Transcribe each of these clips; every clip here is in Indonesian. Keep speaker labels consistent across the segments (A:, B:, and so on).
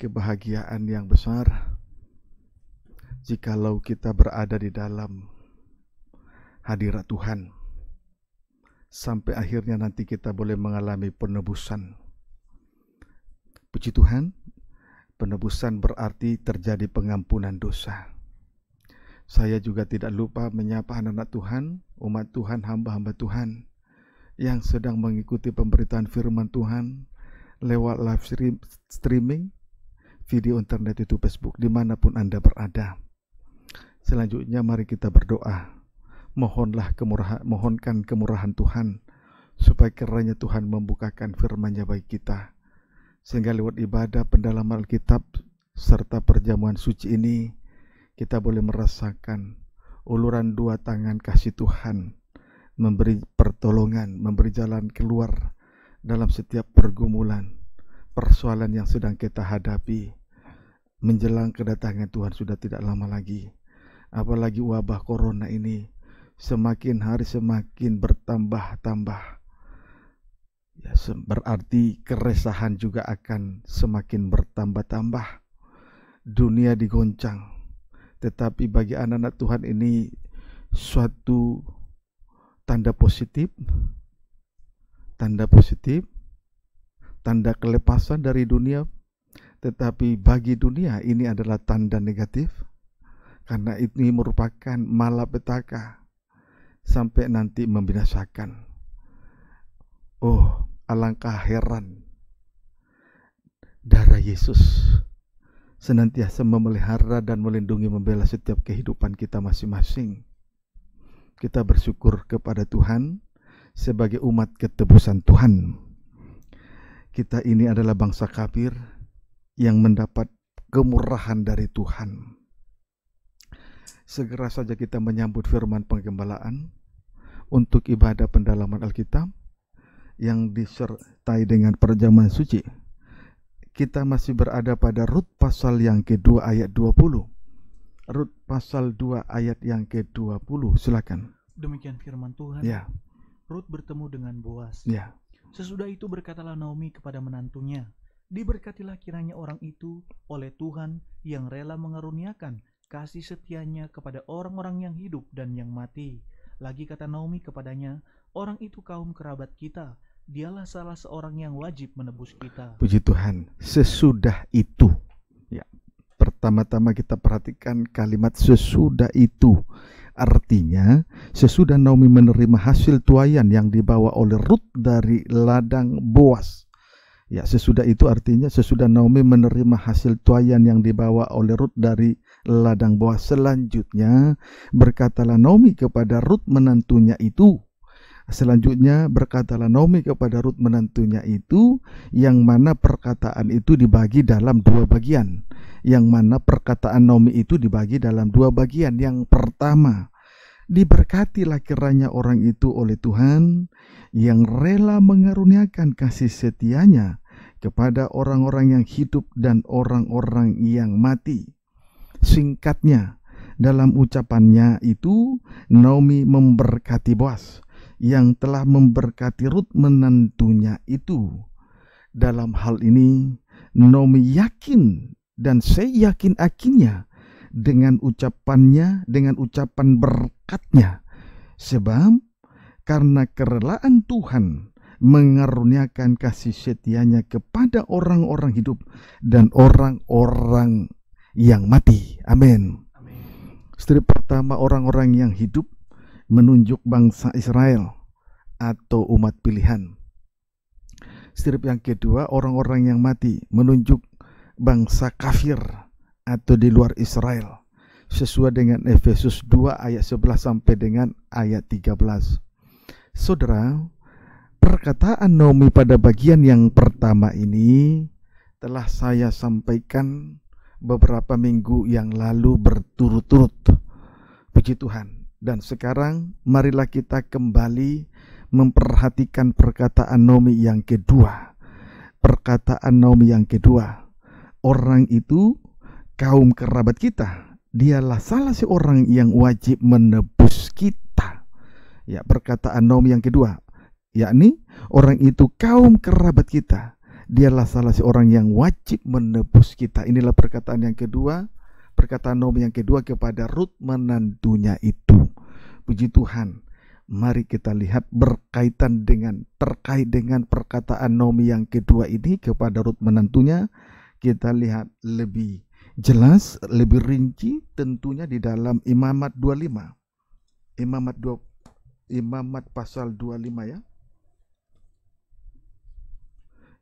A: kebahagiaan yang besar jikalau kita berada di dalam hadirat Tuhan sampai akhirnya nanti kita boleh mengalami penebusan. Puji Tuhan, penebusan berarti terjadi pengampunan dosa. Saya juga tidak lupa menyapa anak-anak Tuhan, umat Tuhan, hamba-hamba Tuhan yang sedang mengikuti pemberitaan firman Tuhan lewat live streaming video internet, itu Facebook, dimanapun Anda berada. Selanjutnya mari kita berdoa. Mohonlah kemurahan, mohonkan kemurahan Tuhan supaya kiranya Tuhan membukakan firman-Nya bagi kita. Sehingga lewat ibadah pendalaman Alkitab serta perjamuan suci ini kita boleh merasakan uluran dua tangan kasih Tuhan memberi pertolongan, memberi jalan keluar dalam setiap pergumulan, persoalan yang sedang kita hadapi menjelang kedatangan Tuhan sudah tidak lama lagi. Apalagi wabah corona ini semakin hari semakin bertambah-tambah. Ya, berarti keresahan juga akan semakin bertambah-tambah. Dunia digoncang. Tetapi bagi anak-anak Tuhan ini suatu tanda positif, tanda positif, tanda kelepasan dari dunia tetapi bagi dunia ini adalah tanda negatif karena ini merupakan malapetaka sampai nanti membinasakan. Oh, alangkah heran darah Yesus senantiasa memelihara dan melindungi membela setiap kehidupan kita masing-masing. Kita bersyukur kepada Tuhan sebagai umat ketebusan Tuhan. Kita ini adalah bangsa kafir yang mendapat kemurahan dari Tuhan. Segera saja kita menyambut firman penggembalaan untuk ibadah pendalaman Alkitab yang disertai dengan perjamuan suci. Kita masih berada pada Rut pasal yang ke ke-2 ayat 20. Rut pasal 2 ayat yang ke-20. Silakan.
B: Demikian firman Tuhan. Ya. Rut bertemu dengan Boas. Ya. Sesudah itu berkatalah Naomi kepada menantunya, Diberkatilah kiranya orang itu oleh Tuhan yang rela mengaruniakan kasih setianya kepada orang-orang yang hidup dan yang mati. Lagi kata Naomi kepadanya, orang itu kaum kerabat kita, dialah salah seorang yang wajib menebus kita.
A: Puji Tuhan, sesudah itu. Ya, pertama-tama kita perhatikan kalimat sesudah itu. Artinya, sesudah Naomi menerima hasil tuayan yang dibawa oleh Ruth dari ladang Boas, Ya, sesudah itu artinya sesudah Naomi menerima hasil tuayan yang dibawa oleh Rut dari ladang bawah selanjutnya berkatalah Naomi kepada Rut menantunya itu. Selanjutnya berkatalah Naomi kepada Rut menantunya itu yang mana perkataan itu dibagi dalam dua bagian. Yang mana perkataan Naomi itu dibagi dalam dua bagian. Yang pertama, diberkatilah kiranya orang itu oleh Tuhan yang rela mengaruniakan kasih setianya kepada orang-orang yang hidup dan orang-orang yang mati. Singkatnya, dalam ucapannya itu Naomi memberkati Boas yang telah memberkati Ruth menantunya itu. Dalam hal ini, Naomi yakin dan saya yakin akinya dengan ucapannya, dengan ucapan berkatnya. Sebab karena kerelaan Tuhan mengaruniakan kasih setianya kepada orang-orang hidup dan orang-orang yang mati. Amin. Strip pertama orang-orang yang hidup menunjuk bangsa Israel atau umat pilihan. Strip yang kedua orang-orang yang mati menunjuk bangsa kafir atau di luar Israel sesuai dengan Efesus 2 ayat 11 sampai dengan ayat 13. Saudara, Perkataan Naomi pada bagian yang pertama ini telah saya sampaikan beberapa minggu yang lalu berturut-turut. Puji Tuhan. Dan sekarang marilah kita kembali memperhatikan perkataan Naomi yang kedua. Perkataan Naomi yang kedua. Orang itu kaum kerabat kita. Dialah salah seorang yang wajib menebus kita. Ya, perkataan Naomi yang kedua yakni orang itu kaum kerabat kita. Dialah salah seorang yang wajib menebus kita. Inilah perkataan yang kedua, perkataan Nomi yang kedua kepada Rut menantunya itu. Puji Tuhan. Mari kita lihat berkaitan dengan terkait dengan perkataan Nomi yang kedua ini kepada Rut menantunya. Kita lihat lebih jelas, lebih rinci tentunya di dalam Imamat 25. Imamat 2 Imamat pasal 25 ya.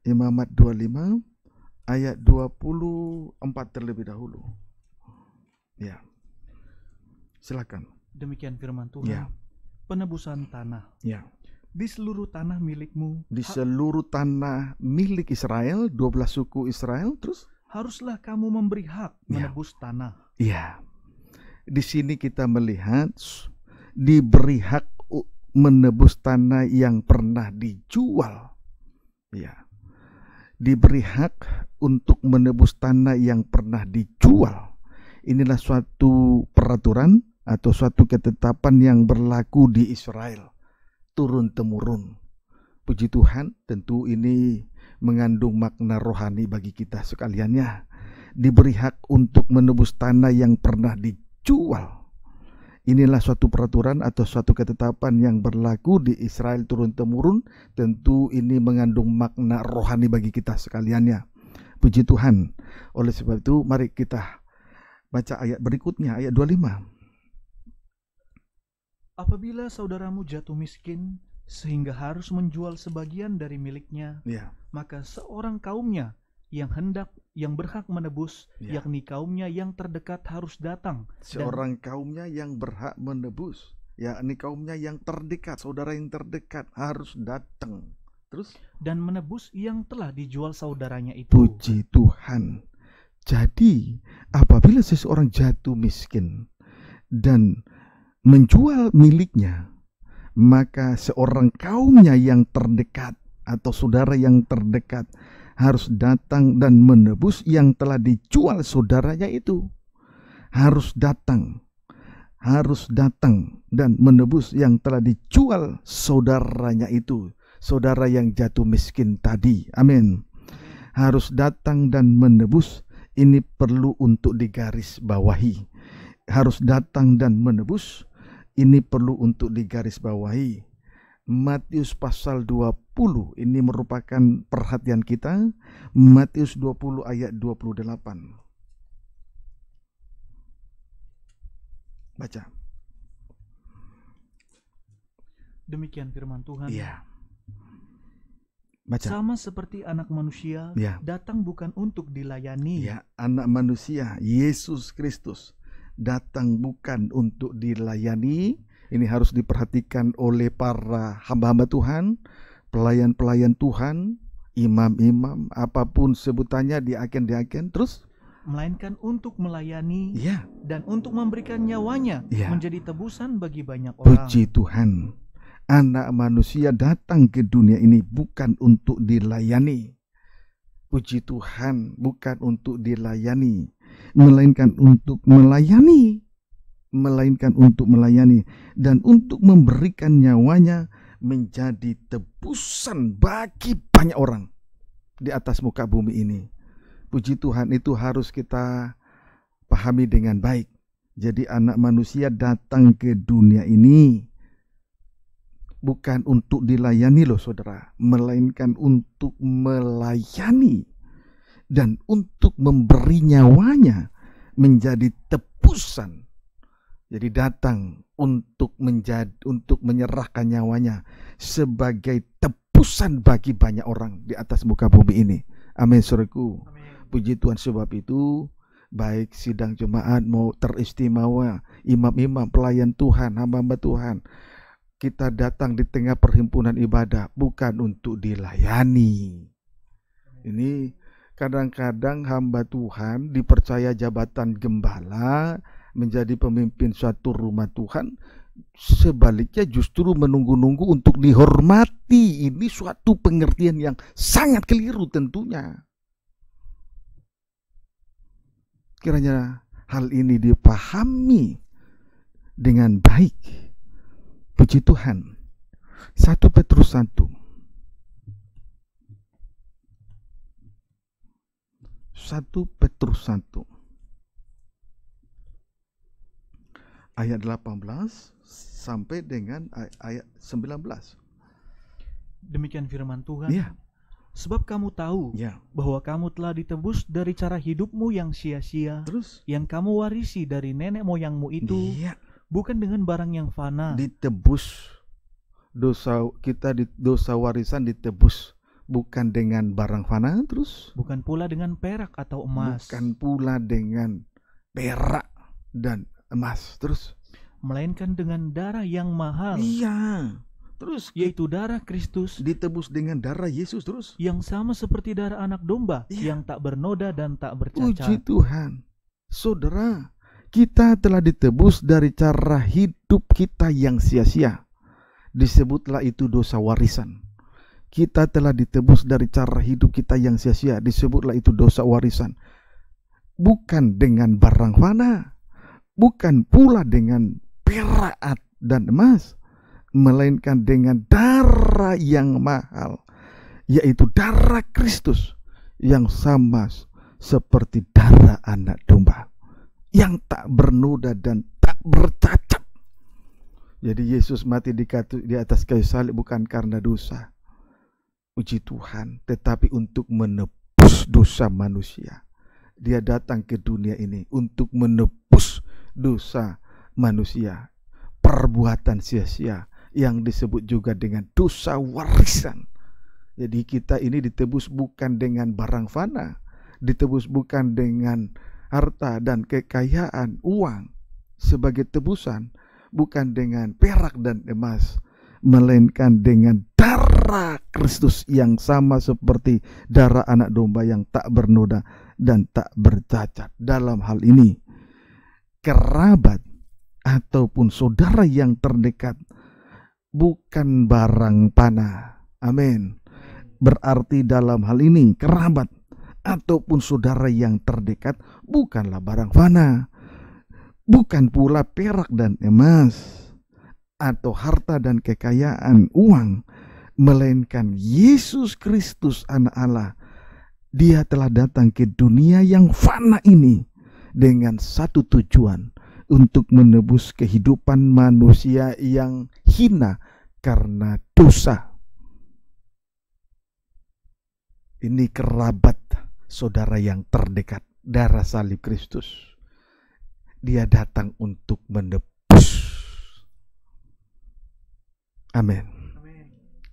A: Imamat 25 ayat 24 terlebih dahulu. Ya. Silakan.
B: Demikian firman Tuhan. Ya. Penebusan tanah. Ya. Di seluruh tanah milikmu.
A: Di seluruh tanah milik Israel, 12 suku Israel, terus
B: haruslah kamu memberi hak ya. menebus ya. tanah.
A: Iya. Di sini kita melihat diberi hak menebus tanah yang pernah dijual. Ya diberi hak untuk menebus tanah yang pernah dijual. Inilah suatu peraturan atau suatu ketetapan yang berlaku di Israel turun temurun. Puji Tuhan, tentu ini mengandung makna rohani bagi kita sekaliannya. Diberi hak untuk menebus tanah yang pernah dijual Inilah suatu peraturan atau suatu ketetapan yang berlaku di Israel turun-temurun. Tentu ini mengandung makna rohani bagi kita sekaliannya. Puji Tuhan. Oleh sebab itu mari kita baca ayat berikutnya, ayat 25.
B: Apabila saudaramu jatuh miskin sehingga harus menjual sebagian dari miliknya, ya. maka seorang kaumnya yang hendak yang berhak menebus ya. yakni kaumnya yang terdekat harus datang seorang
A: dan, kaumnya yang berhak menebus yakni kaumnya yang terdekat saudara yang terdekat harus datang terus dan menebus yang
B: telah dijual saudaranya itu
A: puji Tuhan jadi apabila seseorang jatuh miskin dan menjual miliknya maka seorang kaumnya yang terdekat atau saudara yang terdekat harus datang dan menebus yang telah dijual saudaranya itu. Harus datang, harus datang dan menebus yang telah dijual saudaranya itu. Saudara yang jatuh miskin tadi. Amin. Harus datang dan menebus ini perlu untuk digaris bawahi. Harus datang dan menebus ini perlu untuk digaris bawahi Matius pasal 20 ini merupakan perhatian kita Matius 20 ayat 28
B: baca demikian firman Tuhan ya baca sama seperti anak manusia ya. datang bukan untuk dilayani ya
A: anak manusia Yesus Kristus datang bukan untuk dilayani ini harus diperhatikan oleh para hamba-hamba Tuhan, pelayan-pelayan Tuhan, imam-imam, apapun sebutannya di di diaken terus
B: melainkan untuk melayani ya. dan untuk memberikan nyawanya ya. menjadi tebusan bagi banyak orang. Puji
A: Tuhan. Anak manusia datang ke dunia ini bukan untuk dilayani. Puji Tuhan, bukan untuk dilayani, melainkan untuk melayani melainkan untuk melayani dan untuk memberikan nyawanya menjadi tebusan bagi banyak orang di atas muka bumi ini. Puji Tuhan itu harus kita pahami dengan baik. Jadi anak manusia datang ke dunia ini bukan untuk dilayani loh saudara, melainkan untuk melayani dan untuk memberi nyawanya menjadi tebusan jadi datang untuk menjadi untuk menyerahkan nyawanya sebagai tebusan bagi banyak orang di atas muka bumi ini. Amin suruhku. Puji Tuhan sebab itu baik sidang jemaat mau teristimewa imam-imam pelayan Tuhan hamba-hamba Tuhan kita datang di tengah perhimpunan ibadah bukan untuk dilayani ini kadang-kadang hamba Tuhan dipercaya jabatan gembala menjadi pemimpin suatu rumah Tuhan sebaliknya justru menunggu-nunggu untuk dihormati ini suatu pengertian yang sangat keliru tentunya kiranya hal ini dipahami dengan baik puji Tuhan satu Petrus satu, 1 Petrus satu. ayat 18 sampai dengan
B: ayat 19. Demikian firman Tuhan. Ya. Sebab kamu tahu ya. bahwa kamu telah ditebus dari cara hidupmu yang sia-sia, yang kamu warisi dari nenek moyangmu itu, ya. bukan dengan barang yang fana.
A: Ditebus dosa kita di dosa warisan ditebus bukan dengan
B: barang fana terus bukan pula dengan perak atau emas bukan pula dengan perak dan emas terus melainkan dengan darah yang mahal iya terus yaitu darah Kristus ditebus dengan darah Yesus terus yang sama seperti darah anak domba iya. yang tak bernoda dan tak bercacat puji Tuhan saudara
A: kita telah ditebus dari cara hidup kita yang sia-sia disebutlah itu dosa warisan kita telah ditebus dari cara hidup kita yang sia-sia disebutlah itu dosa warisan bukan dengan barang fana bukan pula dengan perak dan emas, melainkan dengan darah yang mahal, yaitu darah Kristus yang sama seperti darah anak domba yang tak bernoda dan tak bercacat. Jadi Yesus mati di, atas kayu salib bukan karena dosa. uji Tuhan, tetapi untuk menebus dosa manusia. Dia datang ke dunia ini untuk menebus dosa manusia, perbuatan sia-sia yang disebut juga dengan dosa warisan. Jadi kita ini ditebus bukan dengan barang fana, ditebus bukan dengan harta dan kekayaan, uang sebagai tebusan, bukan dengan perak dan emas, melainkan dengan darah Kristus yang sama seperti darah anak domba yang tak bernoda dan tak bercacat. Dalam hal ini kerabat ataupun saudara yang terdekat bukan barang panah. Amin. Berarti dalam hal ini kerabat ataupun saudara yang terdekat bukanlah barang fana. Bukan pula perak dan emas atau harta dan kekayaan uang melainkan Yesus Kristus anak Allah. Dia telah datang ke dunia yang fana ini dengan satu tujuan untuk menebus kehidupan manusia yang hina karena dosa. Ini kerabat saudara yang terdekat darah salib Kristus. Dia datang untuk menebus. Amin.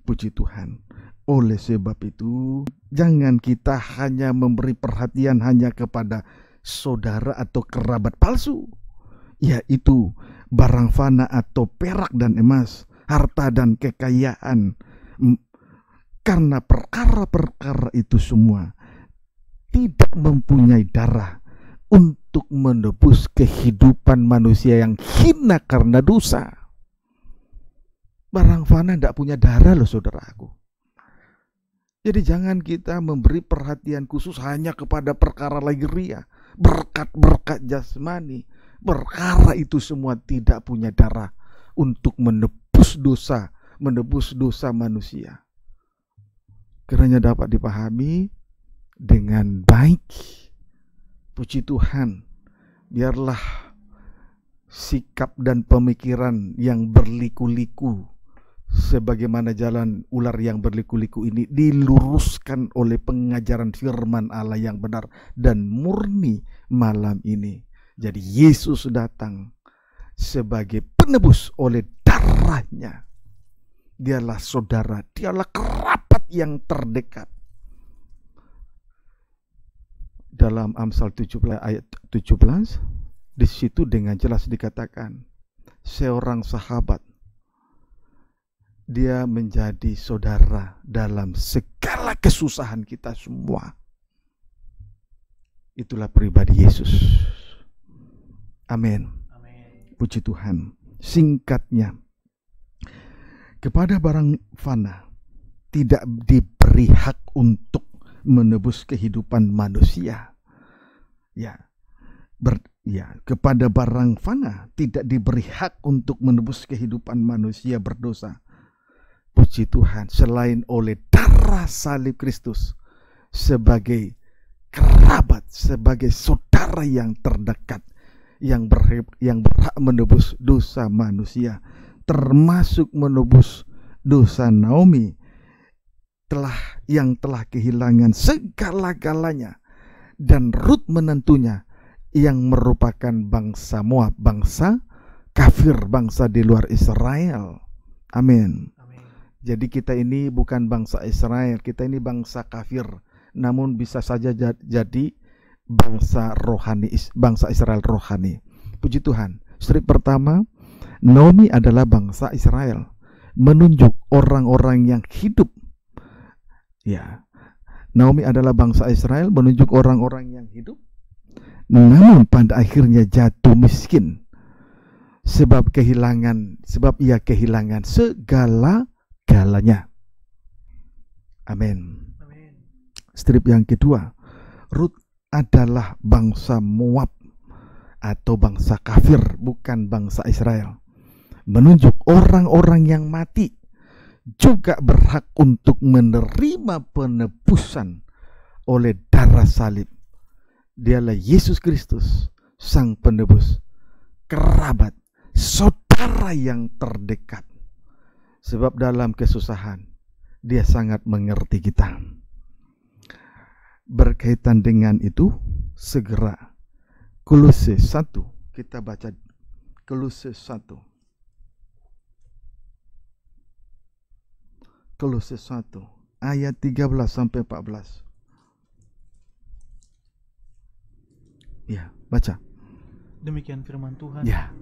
A: Puji Tuhan. Oleh sebab itu, jangan kita hanya memberi perhatian hanya kepada saudara atau kerabat palsu, yaitu barang fana atau perak dan emas, harta dan kekayaan. Karena perkara-perkara itu semua tidak mempunyai darah untuk menebus kehidupan manusia yang hina karena dosa. Barang fana tidak punya darah loh saudaraku. Jadi jangan kita memberi perhatian khusus hanya kepada perkara lagi berkat-berkat jasmani, perkara itu semua tidak punya darah untuk menebus dosa, menebus dosa manusia. Kiranya dapat dipahami dengan baik. Puji Tuhan, biarlah sikap dan pemikiran yang berliku-liku sebagaimana jalan ular yang berliku-liku ini diluruskan oleh pengajaran firman Allah yang benar dan murni malam ini. Jadi Yesus datang sebagai penebus oleh darahnya. Dialah saudara, dialah kerabat yang terdekat. Dalam Amsal 17 ayat 17 di situ dengan jelas dikatakan seorang sahabat dia menjadi saudara dalam segala kesusahan kita semua. Itulah pribadi Yesus. Amin. Puji Tuhan. Singkatnya, kepada barang fana tidak diberi hak untuk menebus kehidupan manusia. Ya, ber, ya kepada barang fana tidak diberi hak untuk menebus kehidupan manusia berdosa puji Tuhan selain oleh darah salib Kristus sebagai kerabat, sebagai saudara yang terdekat yang berhak, yang berhak menebus dosa manusia termasuk menebus dosa Naomi telah yang telah kehilangan segala-galanya dan Rut menentunya yang merupakan bangsa Moab, bangsa kafir, bangsa di luar Israel. Amin. Jadi kita ini bukan bangsa Israel, kita ini bangsa kafir, namun bisa saja jadi bangsa rohani, bangsa Israel rohani. Puji Tuhan. Strip pertama, Naomi adalah bangsa Israel, menunjuk orang-orang yang hidup. Ya. Naomi adalah bangsa Israel, menunjuk orang-orang yang hidup, namun pada akhirnya jatuh miskin sebab kehilangan, sebab ia kehilangan segala segalanya. Amin. Strip yang kedua, Rut adalah bangsa Moab atau bangsa kafir, bukan bangsa Israel. Menunjuk orang-orang yang mati juga berhak untuk menerima penebusan oleh darah salib. Dialah Yesus Kristus, Sang Penebus, kerabat, saudara yang terdekat. Sebab dalam kesusahan dia sangat mengerti kita. Berkaitan dengan itu segera Kolose 1 kita baca Kolose 1 Kolose 1 ayat 13 sampai 14 Ya, baca.
B: Demikian firman Tuhan. Ya.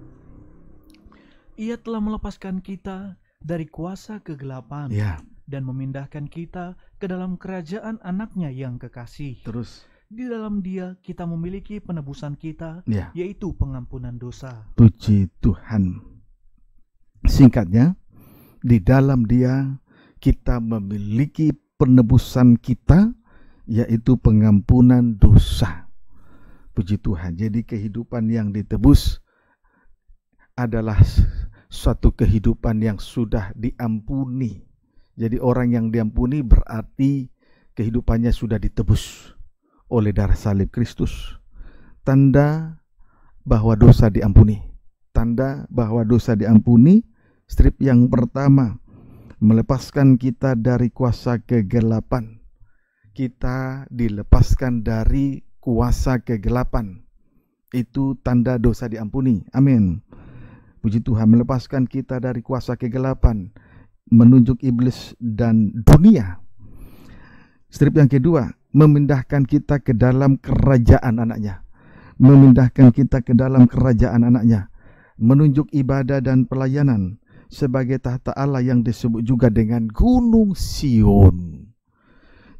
B: Ia telah melepaskan kita dari kuasa kegelapan ya. dan memindahkan kita ke dalam kerajaan anaknya yang kekasih. Terus di dalam dia kita memiliki penebusan kita ya. yaitu pengampunan dosa.
A: Puji Tuhan. Singkatnya, di dalam dia kita memiliki penebusan kita yaitu pengampunan dosa. Puji Tuhan. Jadi kehidupan yang ditebus adalah suatu kehidupan yang sudah diampuni. Jadi orang yang diampuni berarti kehidupannya sudah ditebus oleh darah salib Kristus. Tanda bahwa dosa diampuni. Tanda bahwa dosa diampuni. Strip yang pertama melepaskan kita dari kuasa kegelapan. Kita dilepaskan dari kuasa kegelapan. Itu tanda dosa diampuni. Amin. Puji Tuhan melepaskan kita dari kuasa kegelapan, menunjuk iblis dan dunia. Strip yang kedua, memindahkan kita ke dalam kerajaan anaknya. Memindahkan kita ke dalam kerajaan anaknya. Menunjuk ibadah dan pelayanan sebagai tahta Allah yang disebut juga dengan Gunung Sion.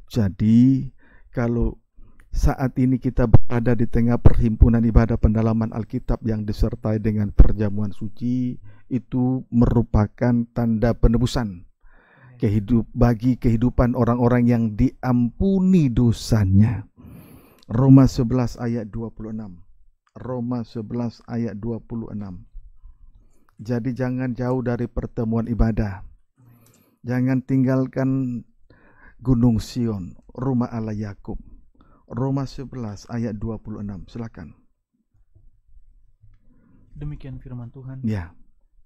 A: Jadi kalau saat ini kita berada di tengah perhimpunan ibadah pendalaman Alkitab yang disertai dengan perjamuan suci itu merupakan tanda penebusan kehidup bagi kehidupan orang-orang yang diampuni dosanya. Roma 11 ayat 26. Roma 11 ayat 26. Jadi jangan jauh dari pertemuan ibadah. Jangan tinggalkan Gunung Sion, rumah Allah Yakub Roma 11 ayat 26. Silakan.
B: Demikian firman Tuhan. Ya.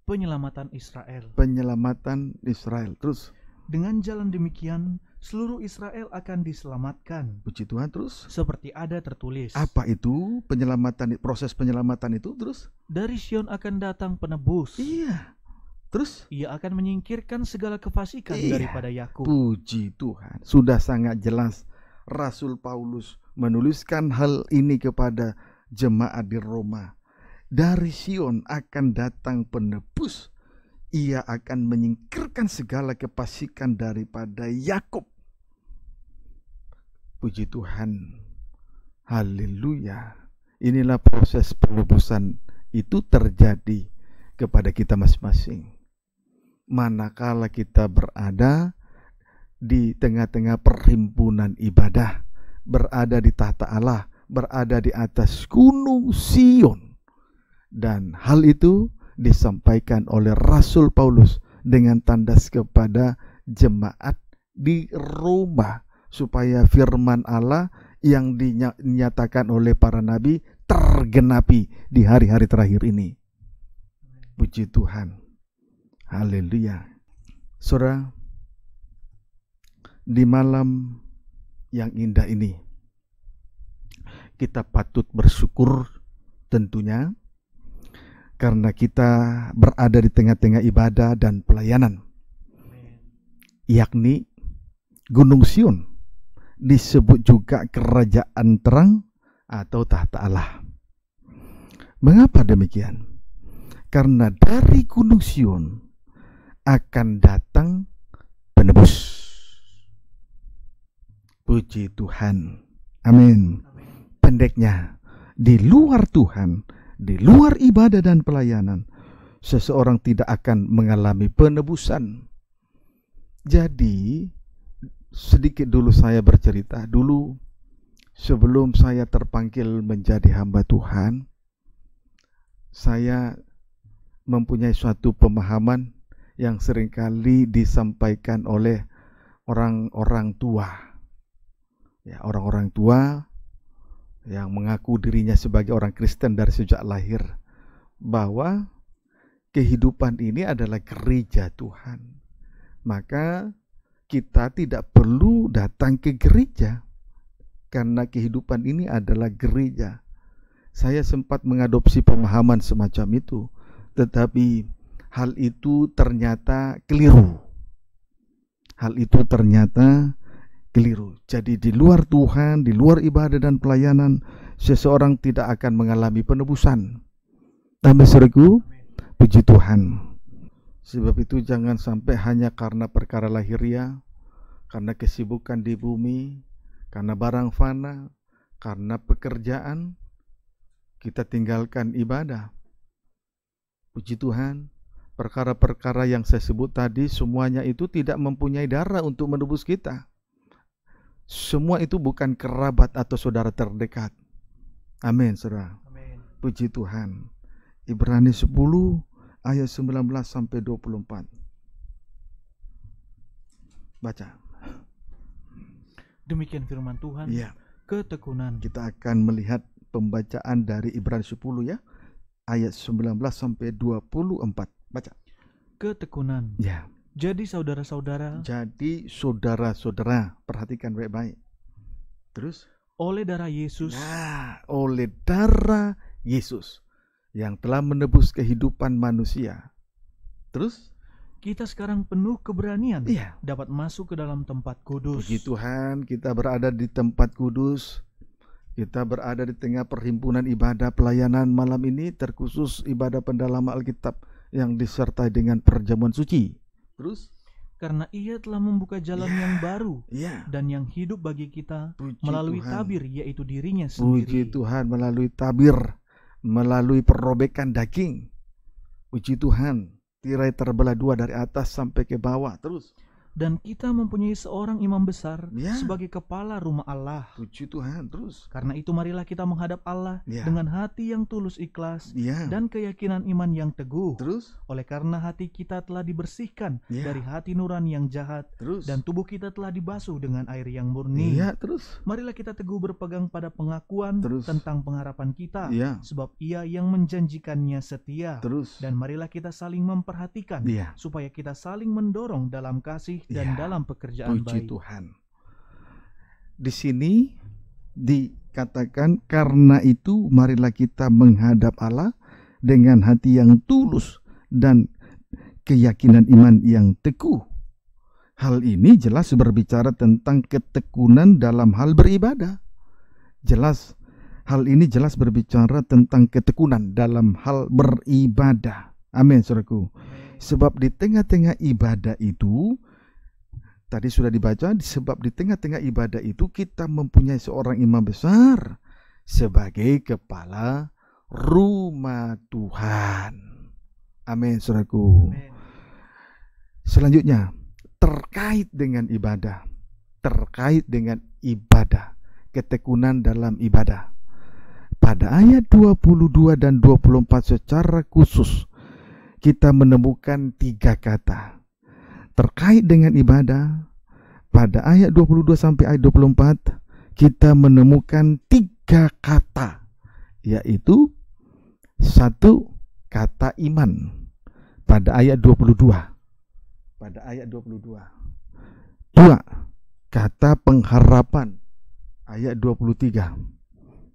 B: Penyelamatan Israel.
A: Penyelamatan
B: Israel. Terus. Dengan jalan demikian, seluruh Israel akan diselamatkan. Puji Tuhan terus. Seperti ada tertulis.
A: Apa itu penyelamatan proses penyelamatan
B: itu terus? Dari Sion akan datang penebus. Iya. Terus? Ia akan menyingkirkan segala kefasikan iya. daripada Yakub.
A: Puji Tuhan, sudah sangat jelas Rasul Paulus menuliskan hal ini kepada jemaat di Roma. Dari Sion akan datang penebus. Ia akan menyingkirkan segala kepasikan daripada Yakub. Puji Tuhan. Haleluya. Inilah proses penebusan itu terjadi kepada kita masing-masing. Manakala kita berada di tengah-tengah perhimpunan ibadah, berada di tahta Allah, berada di atas gunung Sion. Dan hal itu disampaikan oleh Rasul Paulus dengan tandas kepada jemaat di Roma supaya firman Allah yang dinyatakan oleh para nabi tergenapi di hari-hari terakhir ini. Puji Tuhan. Haleluya. Saudara, di malam yang indah ini kita patut bersyukur tentunya karena kita berada di tengah-tengah ibadah dan pelayanan yakni Gunung Sion disebut juga kerajaan terang atau tahta Allah. Mengapa demikian? Karena dari Gunung Sion akan datang penebus. Puji Tuhan. Amin. Pendeknya, di luar Tuhan, di luar ibadah dan pelayanan, seseorang tidak akan mengalami penebusan. Jadi, sedikit dulu saya bercerita dulu sebelum saya terpanggil menjadi hamba Tuhan, saya mempunyai suatu pemahaman yang seringkali disampaikan oleh orang-orang tua ya orang-orang tua yang mengaku dirinya sebagai orang Kristen dari sejak lahir bahwa kehidupan ini adalah gereja Tuhan. Maka kita tidak perlu datang ke gereja karena kehidupan ini adalah gereja. Saya sempat mengadopsi pemahaman semacam itu, tetapi hal itu ternyata keliru. Hal itu ternyata keliru. Jadi di luar Tuhan, di luar ibadah dan pelayanan, seseorang tidak akan mengalami penebusan. Tambah seriku, puji Tuhan. Sebab itu jangan sampai hanya karena perkara lahiria, karena kesibukan di bumi, karena barang fana, karena pekerjaan, kita tinggalkan ibadah. Puji Tuhan, perkara-perkara yang saya sebut tadi semuanya itu tidak mempunyai darah untuk menebus kita. Semua itu bukan kerabat atau saudara terdekat. Amin, saudara. Amin. Puji Tuhan. Ibrani 10 ayat 19 sampai 24. Baca.
B: Demikian firman Tuhan. Ya.
A: Ketekunan. Kita akan melihat pembacaan dari Ibrani 10 ya. Ayat 19 sampai 24. Baca. Ketekunan. Ya
B: jadi saudara-saudara.
A: Jadi saudara-saudara, perhatikan baik-baik. Terus
B: oleh darah Yesus. Nah,
A: oleh darah Yesus yang telah menebus kehidupan manusia.
B: Terus kita sekarang penuh keberanian iya. dapat masuk ke dalam tempat kudus. Puji
A: Tuhan, kita berada di tempat kudus. Kita berada di tengah perhimpunan ibadah pelayanan malam ini terkhusus ibadah pendalaman Alkitab yang disertai dengan perjamuan suci.
B: Terus karena ia telah membuka jalan yeah. yang ya, baru yeah. dan yang hidup bagi kita Puji melalui Tuhan. tabir yaitu dirinya sendiri. Puji
A: Tuhan melalui tabir, melalui perobekan daging. Puji Tuhan, tirai terbelah dua dari atas sampai ke bawah
B: terus dan kita mempunyai seorang imam besar ya. sebagai kepala rumah Allah. Puji Tuhan, terus. Karena itu marilah kita menghadap Allah ya. dengan hati yang tulus ikhlas ya. dan keyakinan iman yang teguh. Terus. Oleh karena hati kita telah dibersihkan ya. dari hati nurani yang jahat terus. dan tubuh kita telah dibasuh dengan air yang murni. Ya, terus. Marilah kita teguh berpegang pada pengakuan terus. tentang pengharapan kita ya. sebab Ia yang menjanjikannya setia. Terus. Dan marilah kita saling memperhatikan ya. supaya kita saling mendorong dalam kasih dan ya, dalam pekerjaan puji baik. Tuhan.
A: Di sini dikatakan karena itu marilah kita menghadap Allah dengan hati yang tulus dan keyakinan iman yang teguh. Hal ini jelas berbicara tentang ketekunan dalam hal beribadah. Jelas hal ini jelas berbicara tentang ketekunan dalam hal beribadah. Amin, Saudaraku. Sebab di tengah-tengah ibadah itu Tadi sudah dibaca disebab di tengah-tengah ibadah itu kita mempunyai seorang imam besar sebagai kepala rumah Tuhan. Amin, saudaraku. Amin. Selanjutnya, terkait dengan ibadah. Terkait dengan ibadah, ketekunan dalam ibadah. Pada ayat 22 dan 24 secara khusus kita menemukan tiga kata terkait dengan ibadah pada ayat 22 sampai ayat 24 kita menemukan tiga kata yaitu satu kata iman pada ayat 22 pada ayat 22 dua kata pengharapan ayat 23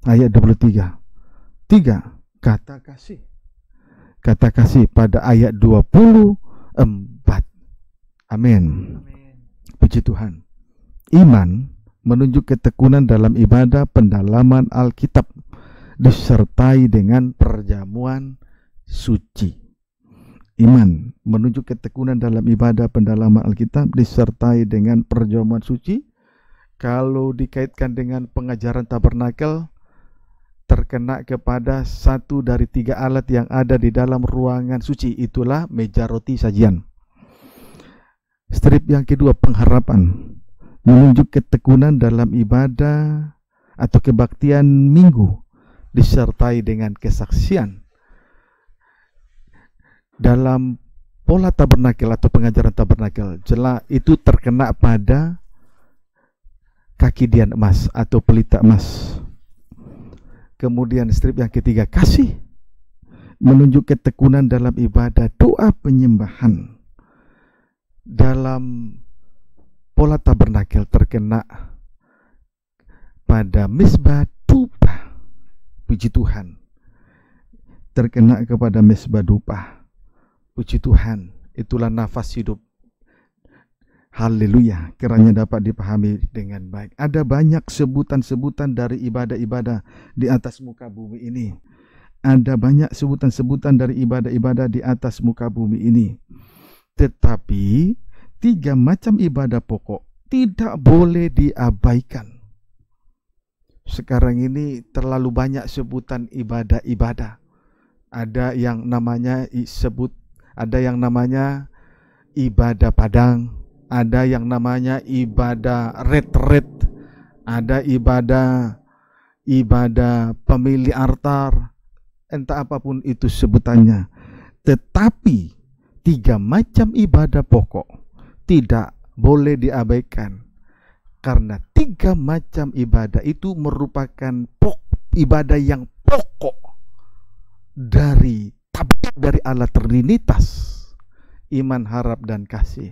A: ayat 23 tiga kata kasih kata kasih pada ayat 24 Amin. Puji Tuhan. Iman menunjuk ketekunan dalam ibadah pendalaman Alkitab disertai dengan perjamuan suci. Iman menunjuk ketekunan dalam ibadah pendalaman Alkitab disertai dengan perjamuan suci. Kalau dikaitkan dengan pengajaran tabernakel, terkena kepada satu dari tiga alat yang ada di dalam ruangan suci. Itulah meja roti sajian. Strip yang kedua pengharapan menunjuk ketekunan dalam ibadah atau kebaktian minggu disertai dengan kesaksian dalam pola tabernakel atau pengajaran tabernakel jelas itu terkena pada kaki dian emas atau pelita emas kemudian strip yang ketiga kasih menunjuk ketekunan dalam ibadah doa penyembahan dalam pola tabernakel terkena pada misbah dupa. Puji Tuhan. Terkena kepada misbah dupa. Puji Tuhan. Itulah nafas hidup. Haleluya, kiranya dapat dipahami dengan baik. Ada banyak sebutan-sebutan dari ibadah-ibadah di atas muka bumi ini. Ada banyak sebutan-sebutan dari ibadah-ibadah di atas muka bumi ini. Tetapi tiga macam ibadah pokok tidak boleh diabaikan. Sekarang ini terlalu banyak sebutan ibadah-ibadah. Ada yang namanya sebut ada yang namanya ibadah padang, ada yang namanya ibadah retret, ada ibadah ibadah pemilih altar, entah apapun itu sebutannya. Tetapi tiga macam ibadah pokok tidak boleh diabaikan karena tiga macam ibadah itu merupakan pok ibadah yang pokok dari tabib dari Allah Trinitas iman harap dan kasih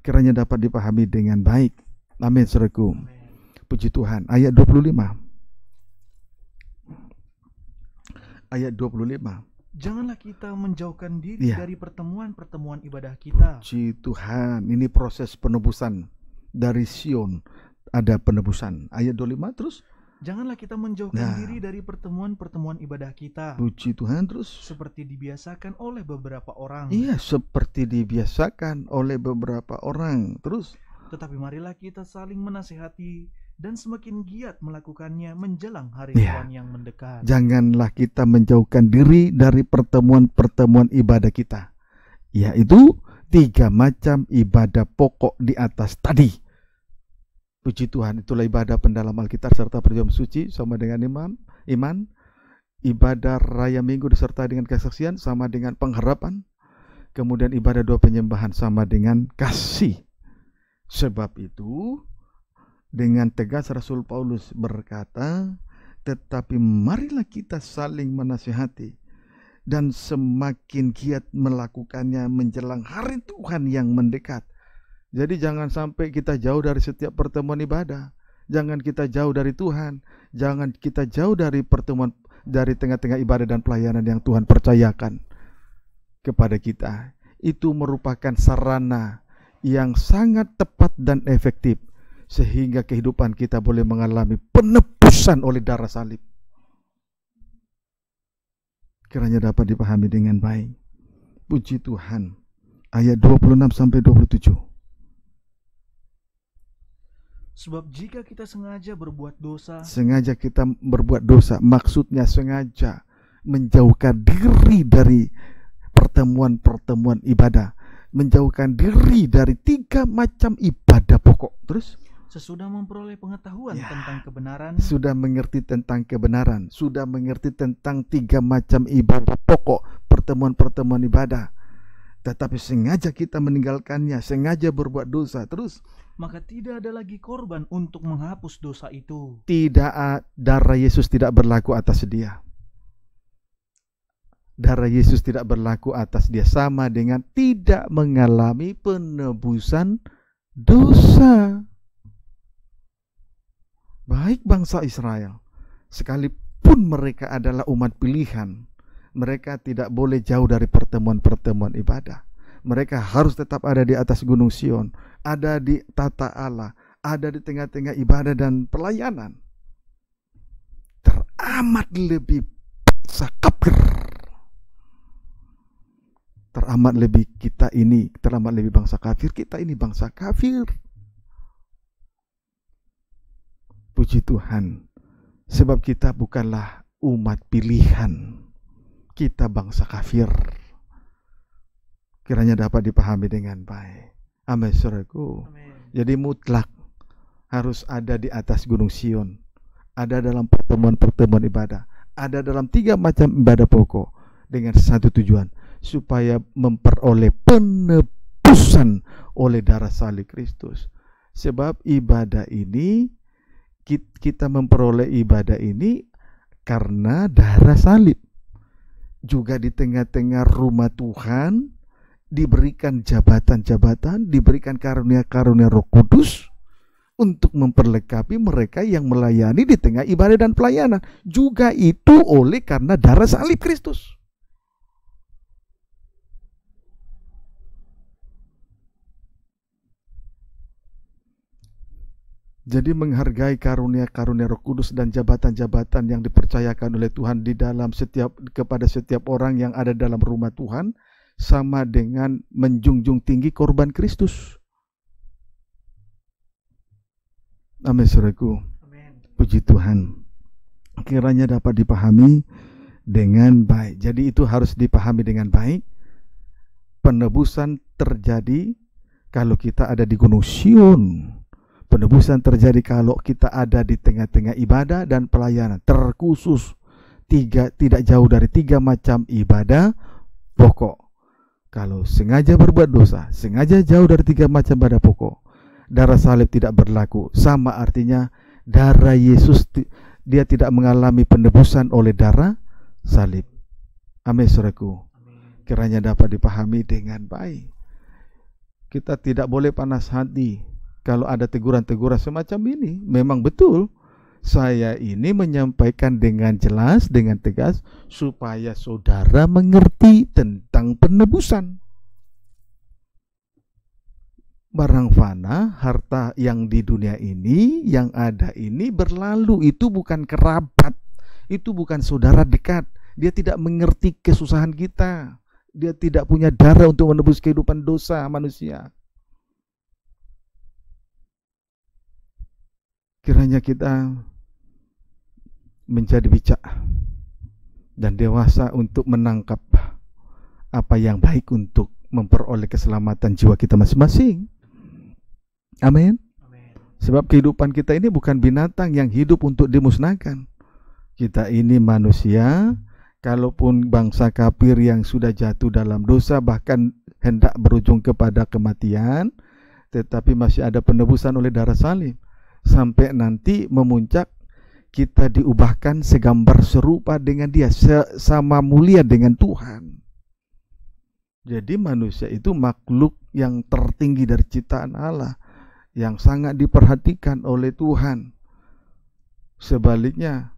A: kiranya dapat dipahami dengan baik amin suraku puji Tuhan ayat 25 ayat 25
B: Janganlah kita menjauhkan diri ya. dari pertemuan-pertemuan ibadah kita. Puji
A: Tuhan, ini proses penebusan dari Sion ada penebusan. Ayat
B: 25 terus Janganlah kita menjauhkan nah, diri dari pertemuan-pertemuan ibadah kita. Puji Tuhan terus. Seperti dibiasakan oleh beberapa orang.
A: Iya, seperti dibiasakan oleh
B: beberapa orang. Terus. Tetapi marilah kita saling menasihati dan semakin giat melakukannya menjelang hari ya. Tuhan yang mendekat.
A: Janganlah kita menjauhkan diri dari pertemuan-pertemuan ibadah kita, yaitu tiga macam ibadah pokok di atas tadi. Puji Tuhan, itulah ibadah pendalam Alkitab serta perjumpaan suci sama dengan imam, iman, ibadah raya minggu disertai dengan kesaksian sama dengan pengharapan, kemudian ibadah dua penyembahan sama dengan kasih. Sebab itu, dengan tegas Rasul Paulus berkata, tetapi marilah kita saling menasihati dan semakin giat melakukannya menjelang hari Tuhan yang mendekat. Jadi jangan sampai kita jauh dari setiap pertemuan ibadah. Jangan kita jauh dari Tuhan. Jangan kita jauh dari pertemuan dari tengah-tengah ibadah dan pelayanan yang Tuhan percayakan kepada kita. Itu merupakan sarana yang sangat tepat dan efektif sehingga kehidupan kita boleh mengalami penebusan oleh darah salib. Kiranya dapat dipahami dengan baik. Puji Tuhan. Ayat 26 sampai 27.
B: Sebab jika kita sengaja berbuat dosa,
A: sengaja kita berbuat dosa, maksudnya sengaja menjauhkan diri dari pertemuan-pertemuan ibadah, menjauhkan diri dari tiga macam ibadah pokok. Terus
B: sesudah memperoleh pengetahuan ya. tentang kebenaran sudah
A: mengerti tentang kebenaran sudah mengerti tentang tiga macam ibadah pokok pertemuan-pertemuan ibadah tetapi sengaja kita meninggalkannya sengaja berbuat dosa terus
B: maka tidak ada lagi korban untuk menghapus dosa itu
A: tidak darah Yesus tidak berlaku atas dia darah Yesus tidak berlaku atas dia sama dengan tidak mengalami penebusan dosa baik bangsa Israel, sekalipun mereka adalah umat pilihan, mereka tidak boleh jauh dari pertemuan-pertemuan ibadah. Mereka harus tetap ada di atas Gunung Sion, ada di tata Allah, ada di tengah-tengah ibadah dan pelayanan. Teramat lebih sakapir. teramat lebih kita ini teramat lebih bangsa kafir kita ini bangsa kafir Puji Tuhan, sebab kita bukanlah umat pilihan, kita bangsa kafir. Kiranya dapat dipahami dengan baik. Amin, suraku. Jadi mutlak harus ada di atas Gunung Sion, ada dalam pertemuan-pertemuan ibadah, ada dalam tiga macam ibadah pokok dengan satu tujuan supaya memperoleh penebusan oleh darah salib Kristus. Sebab ibadah ini kita memperoleh ibadah ini karena darah salib. Juga di tengah-tengah rumah Tuhan diberikan jabatan-jabatan, diberikan karunia-karunia Roh Kudus untuk memperlengkapi mereka yang melayani di tengah ibadah dan pelayanan. Juga itu oleh karena darah salib Kristus. Jadi menghargai karunia-karunia Roh Kudus dan jabatan-jabatan yang dipercayakan oleh Tuhan di dalam setiap kepada setiap orang yang ada dalam rumah Tuhan sama dengan menjunjung tinggi korban Kristus. Amin Saudaraku. Puji Tuhan. Kiranya dapat dipahami dengan baik. Jadi itu harus dipahami dengan baik. Penebusan terjadi kalau kita ada di Gunung Sion Penebusan terjadi kalau kita ada di tengah-tengah ibadah dan pelayanan, terkhusus tiga tidak jauh dari tiga macam ibadah pokok. Kalau sengaja berbuat dosa, sengaja jauh dari tiga macam ibadah pokok, darah salib tidak berlaku. Sama artinya darah Yesus dia tidak mengalami penebusan oleh darah salib. Amin suraku. Kiranya dapat dipahami dengan baik. Kita tidak boleh panas hati kalau ada teguran-teguran semacam ini, memang betul saya ini menyampaikan dengan jelas, dengan tegas, supaya saudara mengerti tentang penebusan. Barang fana, harta yang di dunia ini, yang ada ini berlalu, itu bukan kerabat, itu bukan saudara dekat. Dia tidak mengerti kesusahan kita. Dia tidak punya darah untuk menebus kehidupan dosa manusia. kiranya kita menjadi bijak dan dewasa untuk menangkap apa yang baik untuk memperoleh keselamatan jiwa kita masing-masing. Amin. Sebab kehidupan kita ini bukan binatang yang hidup untuk dimusnahkan. Kita ini manusia, kalaupun bangsa kafir yang sudah jatuh dalam dosa bahkan hendak berujung kepada kematian, tetapi masih ada penebusan oleh darah salib sampai nanti memuncak kita diubahkan segambar serupa dengan dia sama mulia dengan Tuhan jadi manusia itu makhluk yang tertinggi dari ciptaan Allah yang sangat diperhatikan oleh Tuhan sebaliknya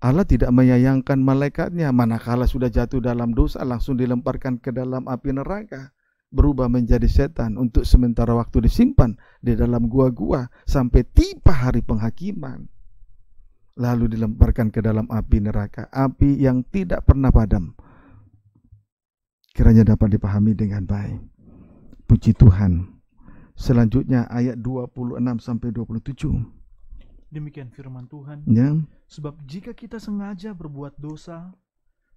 A: Allah tidak menyayangkan malaikatnya manakala sudah jatuh dalam dosa langsung dilemparkan ke dalam api neraka berubah menjadi setan untuk sementara waktu disimpan di dalam gua-gua sampai tiba hari penghakiman. Lalu dilemparkan ke dalam api neraka, api yang tidak pernah padam. Kiranya dapat dipahami dengan baik. Puji Tuhan. Selanjutnya ayat 26 sampai 27.
B: Demikian firman Tuhan. Ya. Sebab jika kita sengaja berbuat dosa,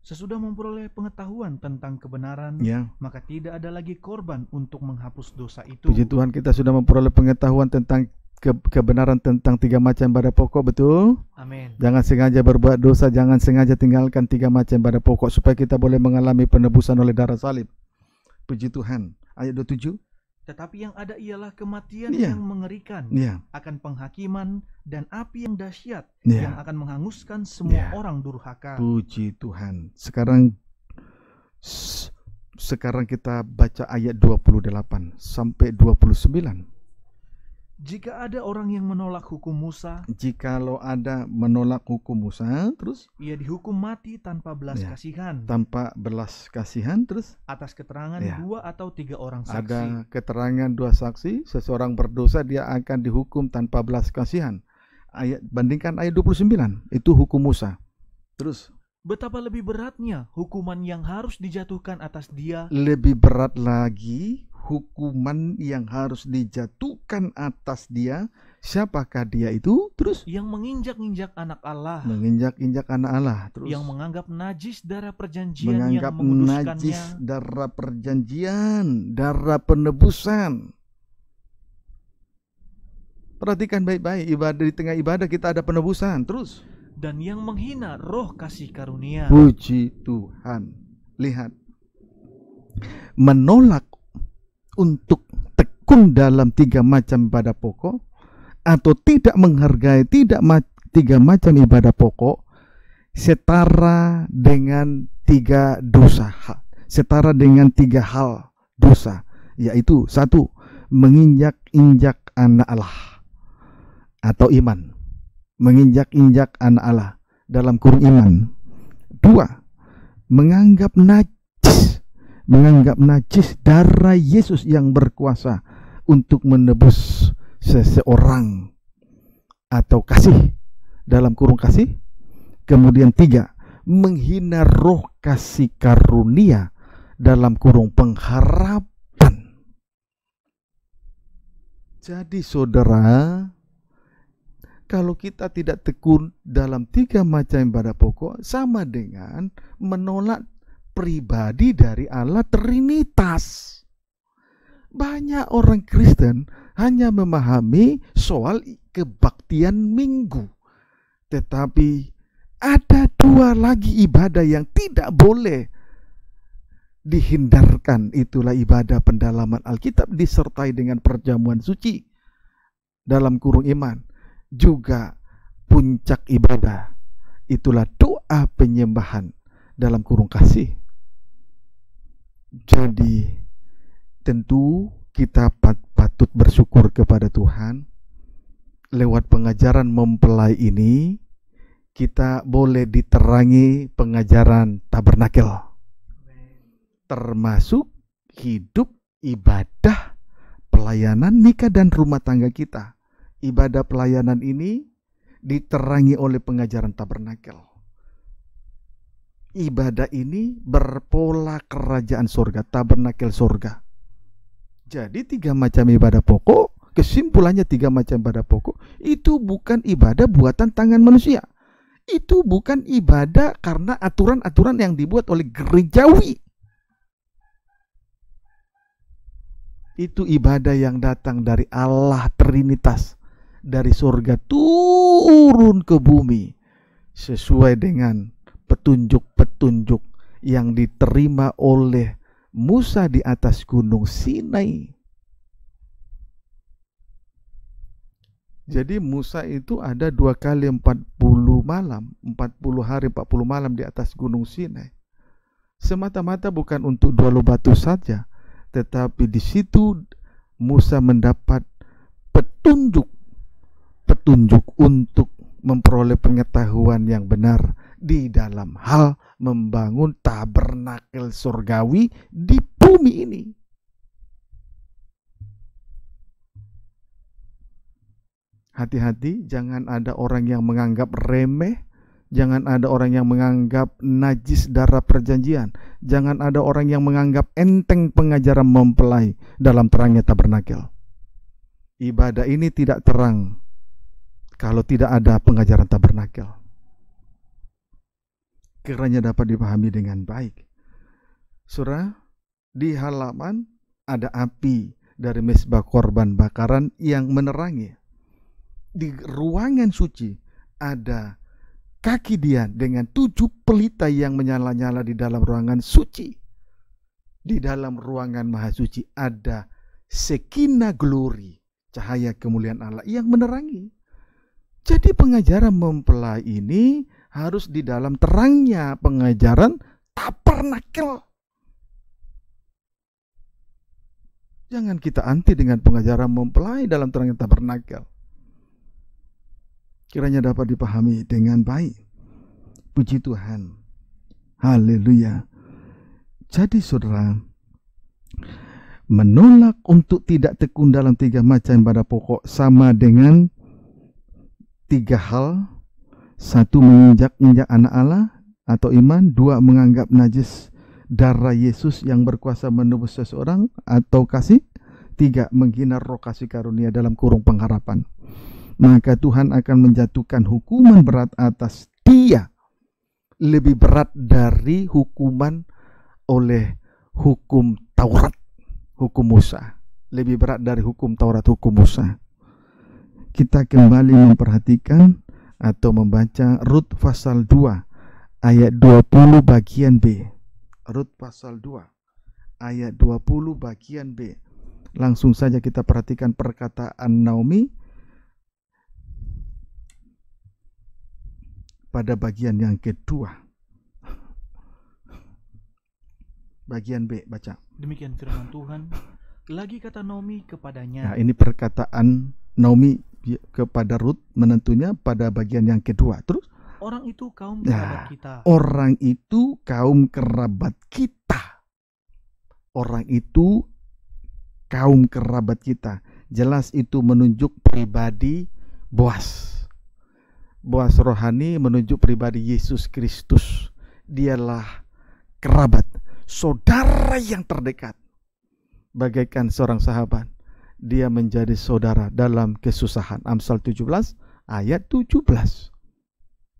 B: Sesudah memperoleh pengetahuan tentang kebenaran, ya. maka tidak ada lagi korban untuk menghapus dosa itu. Puji
A: Tuhan, kita sudah memperoleh pengetahuan tentang ke kebenaran tentang tiga macam pada pokok, betul? Amin. Jangan sengaja berbuat dosa, jangan sengaja tinggalkan tiga macam pada pokok supaya kita boleh mengalami penebusan oleh darah salib. Puji Tuhan. Ayat 27.
B: Tetapi yang ada ialah kematian yeah. yang mengerikan yeah. akan penghakiman dan api yang dahsyat yeah. yang akan menghanguskan semua yeah. orang durhaka.
A: Puji Tuhan. Sekarang sekarang kita baca ayat 28 sampai 29.
B: Jika ada orang yang menolak hukum Musa,
A: jika lo ada menolak hukum Musa, terus
B: ia dihukum mati tanpa belas ya, kasihan.
A: Tanpa belas kasihan, terus
B: atas keterangan ya, dua atau tiga orang saksi. Ada
A: keterangan dua saksi, seseorang berdosa dia akan dihukum tanpa belas kasihan. Ayat bandingkan ayat 29, itu hukum Musa.
B: Terus betapa lebih beratnya hukuman yang harus dijatuhkan atas dia. Lebih
A: berat lagi hukuman yang harus dijatuhkan atas dia. Siapakah dia itu?
B: Terus yang menginjak-injak anak Allah.
A: Menginjak-injak anak Allah. Terus yang
B: menganggap najis darah perjanjian menganggap yang najis
A: darah perjanjian, darah penebusan. Perhatikan baik-baik ibadah di tengah ibadah kita ada penebusan.
B: Terus dan yang menghina roh kasih karunia.
A: Puji Tuhan. Lihat. Menolak untuk tekun dalam tiga macam ibadah pokok atau tidak menghargai tidak ma tiga macam ibadah pokok setara dengan tiga dosa setara dengan tiga hal dosa yaitu satu menginjak-injak anak Allah atau iman menginjak-injak anak Allah dalam kurung iman. Dua, menganggap najis, menganggap najis darah Yesus yang berkuasa untuk menebus seseorang atau kasih dalam kurung kasih. Kemudian tiga, menghina roh kasih karunia dalam kurung pengharapan. Jadi saudara, kalau kita tidak tekun dalam tiga macam ibadah pokok sama dengan menolak pribadi dari Allah Trinitas. Banyak orang Kristen hanya memahami soal kebaktian minggu. Tetapi ada dua lagi ibadah yang tidak boleh dihindarkan. Itulah ibadah pendalaman Alkitab disertai dengan perjamuan suci dalam kurung iman juga puncak ibadah. Itulah doa penyembahan dalam kurung kasih. Jadi tentu kita patut bersyukur kepada Tuhan lewat pengajaran mempelai ini kita boleh diterangi pengajaran tabernakel termasuk hidup ibadah pelayanan nikah dan rumah tangga kita ibadah pelayanan ini diterangi oleh pengajaran tabernakel. Ibadah ini berpola kerajaan surga, tabernakel surga. Jadi tiga macam ibadah pokok, kesimpulannya tiga macam ibadah pokok, itu bukan ibadah buatan tangan manusia. Itu bukan ibadah karena aturan-aturan yang dibuat oleh gerejawi. Itu ibadah yang datang dari Allah Trinitas dari surga turun ke bumi sesuai dengan petunjuk-petunjuk yang diterima oleh Musa di atas gunung Sinai. Jadi Musa itu ada dua kali empat puluh malam, empat puluh hari empat puluh malam di atas gunung Sinai. Semata-mata bukan untuk dua batu saja, tetapi di situ Musa mendapat petunjuk petunjuk untuk memperoleh pengetahuan yang benar di dalam hal membangun tabernakel surgawi di bumi ini. Hati-hati, jangan ada orang yang menganggap remeh, jangan ada orang yang menganggap najis darah perjanjian, jangan ada orang yang menganggap enteng pengajaran mempelai dalam terangnya tabernakel. Ibadah ini tidak terang kalau tidak ada pengajaran tabernakel. Kiranya dapat dipahami dengan baik. Surah di halaman ada api dari mesbah korban bakaran yang menerangi. Di ruangan suci ada kaki dia dengan tujuh pelita yang menyala-nyala di dalam ruangan suci. Di dalam ruangan maha suci ada sekina glory, cahaya kemuliaan Allah yang menerangi jadi pengajaran mempelai ini harus di dalam terangnya pengajaran tabernakel. Jangan kita anti dengan pengajaran mempelai dalam terangnya tabernakel. Kiranya dapat dipahami dengan baik. Puji Tuhan. Haleluya. Jadi saudara, menolak untuk tidak tekun dalam tiga macam pada pokok sama dengan tiga hal satu menginjak-injak anak Allah atau iman dua menganggap najis darah Yesus yang berkuasa menembus seseorang atau kasih tiga menghina roh kasih karunia dalam kurung pengharapan maka Tuhan akan menjatuhkan hukuman berat atas dia lebih berat dari hukuman oleh hukum Taurat hukum Musa lebih berat dari hukum Taurat hukum Musa kita kembali memperhatikan atau membaca Rut pasal 2 ayat 20 bagian B. Rut pasal 2 ayat 20 bagian B. Langsung saja kita perhatikan perkataan Naomi pada bagian yang kedua.
B: Bagian B baca. Demikian firman Tuhan. Lagi kata Naomi kepadanya. Nah, ini
A: perkataan Naomi kepada Rut menentunya pada bagian yang kedua. Terus
B: orang itu kaum nah, kerabat nah, kita. Orang
A: itu kaum kerabat kita. Orang itu kaum kerabat kita. Jelas itu menunjuk pribadi Boas. Boas rohani menunjuk pribadi Yesus Kristus. Dialah kerabat, saudara yang terdekat. Bagaikan seorang sahabat dia menjadi saudara dalam kesusahan. Amsal 17 ayat 17.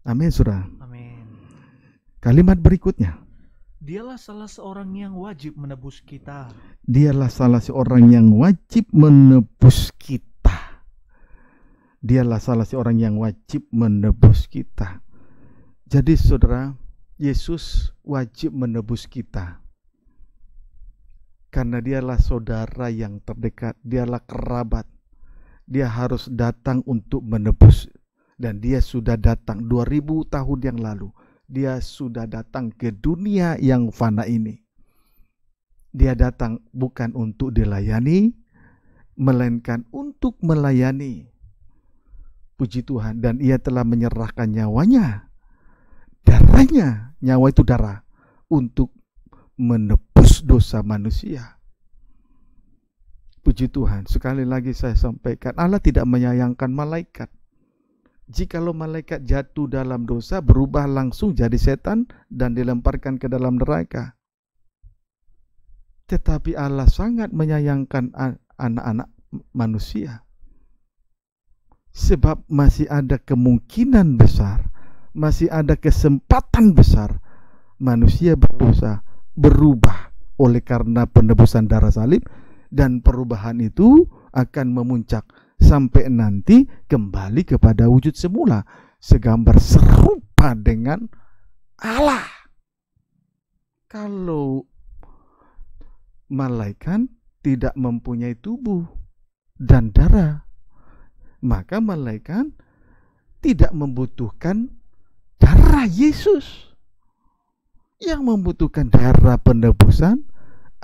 A: Amin, Saudara. Amin. Kalimat berikutnya.
B: Dialah salah seorang yang wajib menebus kita.
A: Dialah salah seorang yang wajib menebus kita. Dialah salah seorang yang wajib menebus kita. Jadi saudara, Yesus wajib menebus kita karena dialah saudara yang terdekat, dialah kerabat. Dia harus datang untuk menebus dan dia sudah datang 2000 tahun yang lalu. Dia sudah datang ke dunia yang fana ini. Dia datang bukan untuk dilayani, melainkan untuk melayani. Puji Tuhan dan ia telah menyerahkan nyawanya. Darahnya, nyawa itu darah untuk menebus dosa manusia. Puji Tuhan, sekali lagi saya sampaikan, Allah tidak menyayangkan malaikat. Jikalau malaikat jatuh dalam dosa, berubah langsung jadi setan dan dilemparkan ke dalam neraka. Tetapi Allah sangat menyayangkan anak-anak manusia. Sebab masih ada kemungkinan besar, masih ada kesempatan besar manusia berdosa berubah oleh karena penebusan darah salib dan perubahan itu akan memuncak sampai nanti kembali kepada wujud semula segambar serupa dengan
B: Allah. Kalau
A: malaikat tidak mempunyai tubuh dan darah, maka malaikat tidak membutuhkan darah Yesus yang membutuhkan darah penebusan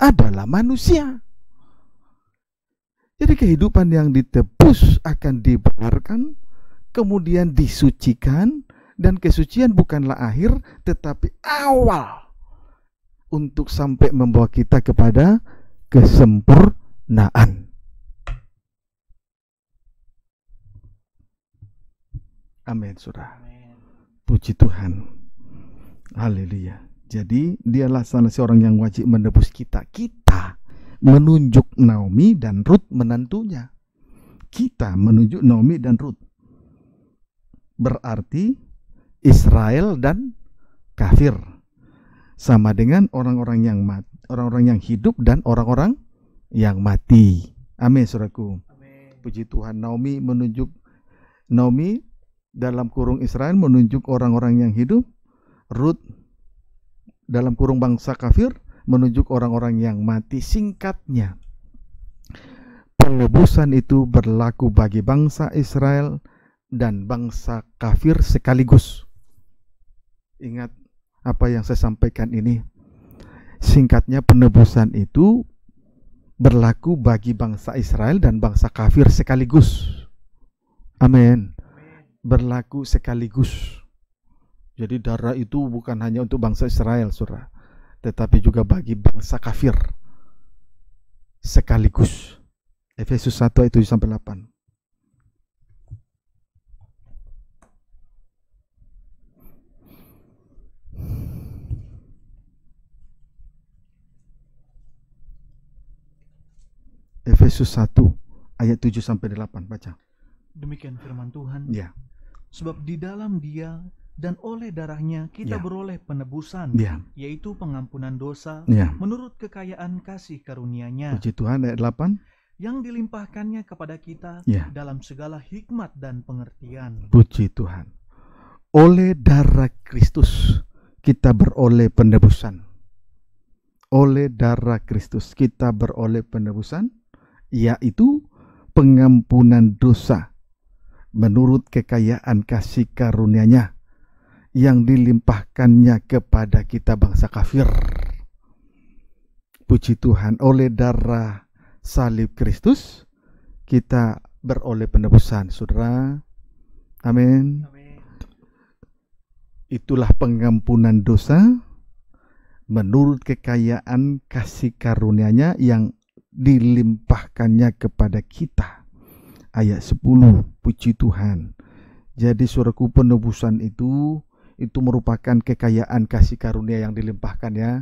A: adalah manusia. Jadi kehidupan yang ditebus akan dibenarkan, kemudian disucikan, dan kesucian bukanlah akhir tetapi awal untuk sampai membawa kita kepada kesempurnaan. Amin, surah. Puji Tuhan. Haleluya. Jadi dialah salah seorang yang wajib menebus kita. Kita menunjuk Naomi dan Ruth menantunya. Kita menunjuk Naomi dan Ruth. Berarti Israel dan kafir sama dengan orang-orang yang mati, orang-orang yang hidup dan orang-orang yang mati. Amin, saudaraku. Puji Tuhan, Naomi menunjuk Naomi dalam kurung Israel menunjuk orang-orang yang hidup, Ruth dalam kurung bangsa kafir menunjuk orang-orang yang mati singkatnya penebusan itu berlaku bagi bangsa Israel dan bangsa kafir sekaligus ingat apa yang saya sampaikan ini singkatnya penebusan itu berlaku bagi bangsa Israel dan bangsa kafir sekaligus. Amin. Berlaku sekaligus. Jadi darah itu bukan hanya untuk bangsa Israel, saudara, tetapi juga bagi bangsa kafir sekaligus. Efesus 1 ayat 7 sampai 8. Efesus 1 ayat 7 sampai 8 baca.
B: Demikian firman Tuhan. Ya. Sebab di dalam Dia dan oleh darahnya kita yeah. beroleh penebusan yeah. yaitu pengampunan dosa yeah. menurut kekayaan kasih karunia-Nya. Puji
A: Tuhan ayat 8
B: yang dilimpahkannya kepada kita yeah. dalam segala hikmat dan pengertian. Puji Tuhan.
A: Oleh darah Kristus kita beroleh penebusan. Oleh darah Kristus kita beroleh penebusan yaitu pengampunan dosa menurut kekayaan kasih karunia-Nya yang dilimpahkannya kepada kita bangsa kafir. Puji Tuhan, oleh darah salib Kristus kita beroleh penebusan, Saudara. Amin. Itulah pengampunan dosa menurut kekayaan kasih karunia-Nya yang dilimpahkannya kepada kita. Ayat 10, puji Tuhan. Jadi suraku penebusan itu itu merupakan kekayaan kasih karunia yang dilimpahkan ya.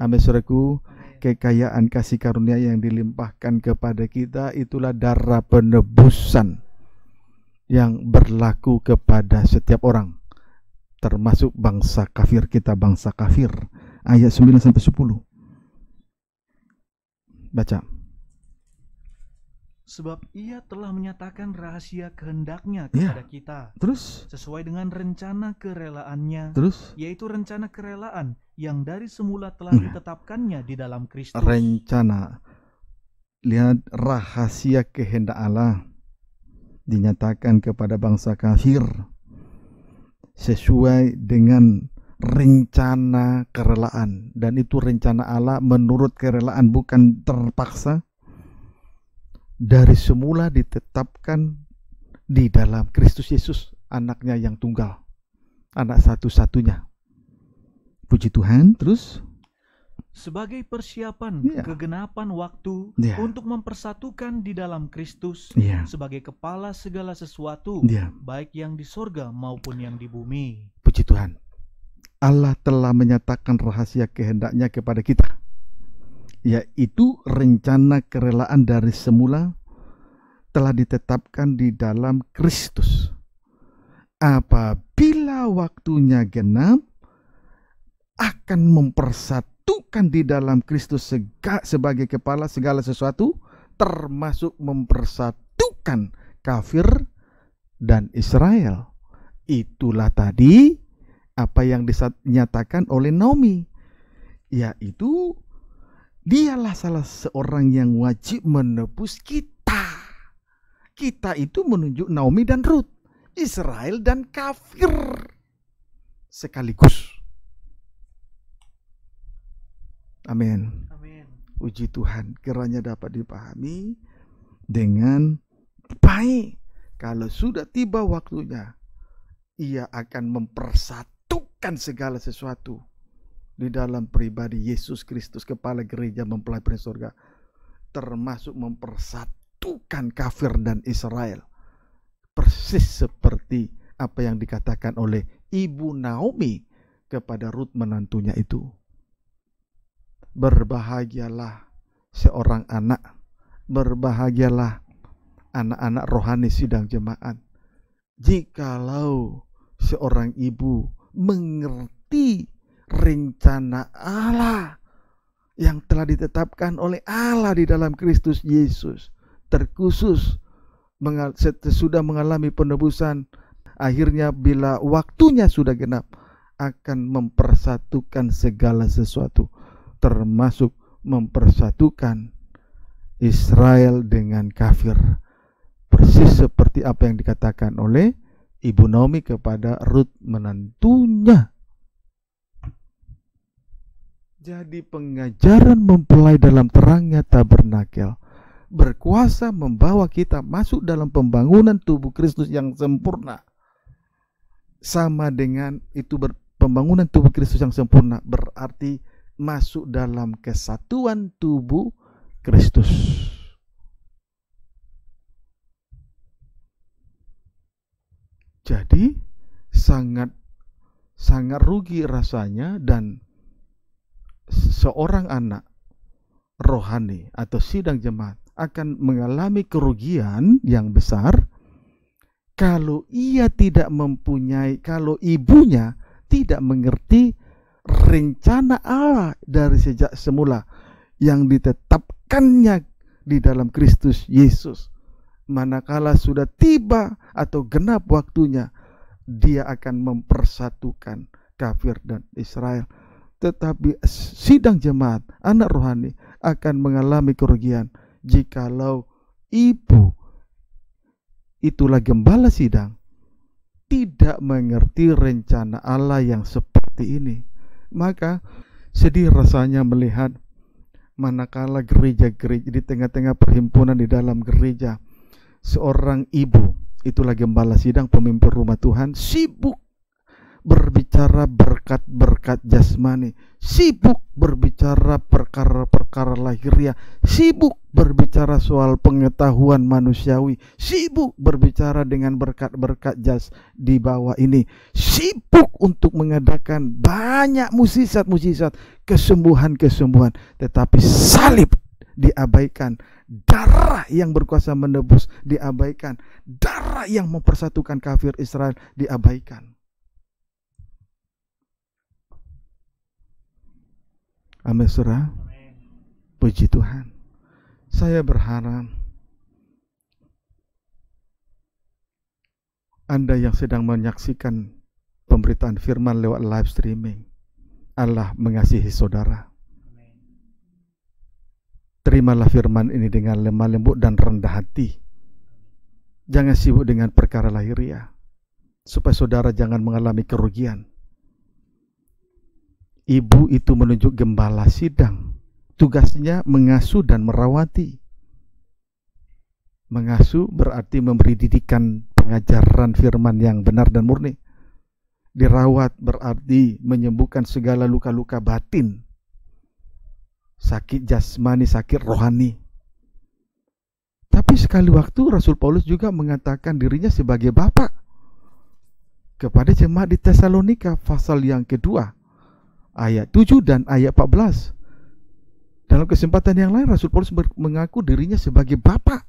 A: Amin suraku. Kekayaan kasih karunia yang dilimpahkan kepada kita itulah darah penebusan yang berlaku kepada setiap orang termasuk bangsa kafir kita bangsa kafir ayat 9 sampai 10 baca
B: sebab ia telah menyatakan rahasia kehendaknya iya. kepada yeah. kita. Terus sesuai dengan rencana kerelaannya. Terus yaitu rencana kerelaan yang dari semula telah yeah. ditetapkannya di dalam Kristus.
A: Rencana. Lihat rahasia kehendak Allah dinyatakan kepada bangsa kafir sesuai dengan rencana kerelaan dan itu rencana Allah menurut kerelaan bukan terpaksa dari semula ditetapkan di dalam Kristus Yesus, anaknya yang tunggal, anak satu-satunya. Puji Tuhan, terus
B: sebagai persiapan yeah. kegenapan waktu yeah. untuk mempersatukan di dalam Kristus yeah. sebagai kepala segala sesuatu, yeah. baik yang di sorga maupun yang di bumi.
A: Puji Tuhan, Allah telah menyatakan rahasia kehendaknya kepada kita yaitu rencana kerelaan dari semula telah ditetapkan di dalam Kristus. Apabila waktunya genap, akan mempersatukan di dalam Kristus sebagai kepala segala sesuatu, termasuk mempersatukan kafir dan Israel. Itulah tadi apa yang dinyatakan oleh Naomi, yaitu Dialah salah seorang yang wajib menebus kita. Kita itu menunjuk Naomi dan Ruth, Israel dan kafir sekaligus. Amin. Amin. Uji Tuhan, kiranya dapat dipahami dengan baik. Kalau sudah tiba waktunya, ia akan mempersatukan segala sesuatu di dalam pribadi Yesus Kristus kepala gereja mempelai surga termasuk mempersatukan kafir dan Israel persis seperti apa yang dikatakan oleh ibu Naomi kepada Ruth menantunya itu berbahagialah seorang anak berbahagialah anak-anak rohani sidang jemaat jikalau seorang ibu mengerti rencana Allah yang telah ditetapkan oleh Allah di dalam Kristus Yesus terkhusus sudah mengalami penebusan akhirnya bila waktunya sudah genap akan mempersatukan segala sesuatu termasuk mempersatukan Israel dengan kafir persis seperti apa yang dikatakan oleh Ibu Naomi kepada Ruth menantunya jadi pengajaran mempelai dalam terangnya tabernakel berkuasa membawa kita masuk dalam pembangunan tubuh Kristus yang sempurna. Sama dengan itu ber, pembangunan tubuh Kristus yang sempurna berarti masuk dalam kesatuan tubuh Kristus. Jadi sangat sangat rugi rasanya dan seorang anak rohani atau sidang jemaat akan mengalami kerugian yang besar kalau ia tidak mempunyai, kalau ibunya tidak mengerti rencana Allah dari sejak semula yang ditetapkannya di dalam Kristus Yesus. Manakala sudah tiba atau genap waktunya, dia akan mempersatukan kafir dan Israel tetapi sidang jemaat anak rohani akan mengalami kerugian jikalau ibu itulah gembala sidang tidak mengerti rencana Allah yang seperti ini maka sedih rasanya melihat manakala gereja-gereja di tengah-tengah perhimpunan di dalam gereja seorang ibu itulah gembala sidang pemimpin rumah Tuhan sibuk berbicara berkat-berkat jasmani, sibuk berbicara perkara-perkara lahiriah, sibuk berbicara soal pengetahuan manusiawi, sibuk berbicara dengan berkat-berkat jas di bawah ini, sibuk untuk mengadakan banyak musisat-musisat kesembuhan-kesembuhan, tetapi salib diabaikan, darah yang berkuasa menebus diabaikan, darah yang mempersatukan kafir Israel diabaikan. Amin surah. Puji Tuhan. Saya berharap Anda yang sedang menyaksikan pemberitaan firman lewat live streaming, Allah mengasihi saudara. Terimalah firman ini dengan lemah lembut dan rendah hati. Jangan sibuk dengan perkara lahiriah, supaya saudara jangan mengalami kerugian. Ibu itu menunjuk gembala sidang. Tugasnya mengasuh dan merawati. Mengasuh berarti memberi didikan pengajaran firman yang benar dan murni. Dirawat berarti menyembuhkan segala luka-luka batin. Sakit jasmani, sakit rohani. Tapi sekali waktu Rasul Paulus juga mengatakan dirinya sebagai bapak kepada jemaat di Tesalonika pasal yang kedua ayat 7 dan ayat 14. Dalam kesempatan yang lain Rasul Paulus mengaku dirinya sebagai bapak,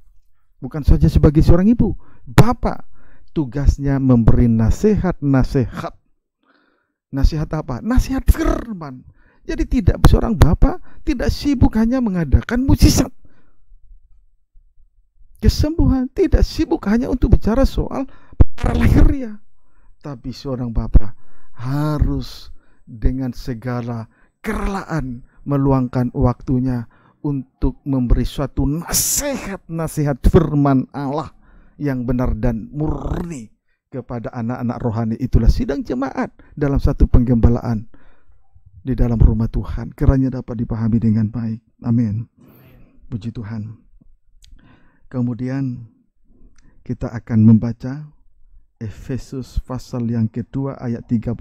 A: bukan saja sebagai seorang ibu. Bapak tugasnya memberi nasihat-nasihat. Nasihat apa? Nasihat firman. Jadi tidak seorang bapak tidak sibuk hanya mengadakan mujizat. Kesembuhan tidak sibuk hanya untuk bicara soal lahirnya. Tapi seorang bapak harus dengan segala kerelaan meluangkan waktunya untuk memberi suatu nasihat-nasihat firman Allah yang benar dan murni kepada anak-anak rohani itulah sidang jemaat dalam satu penggembalaan di dalam rumah Tuhan kiranya dapat dipahami dengan baik amin puji Tuhan kemudian kita akan membaca Efesus pasal yang kedua ayat 13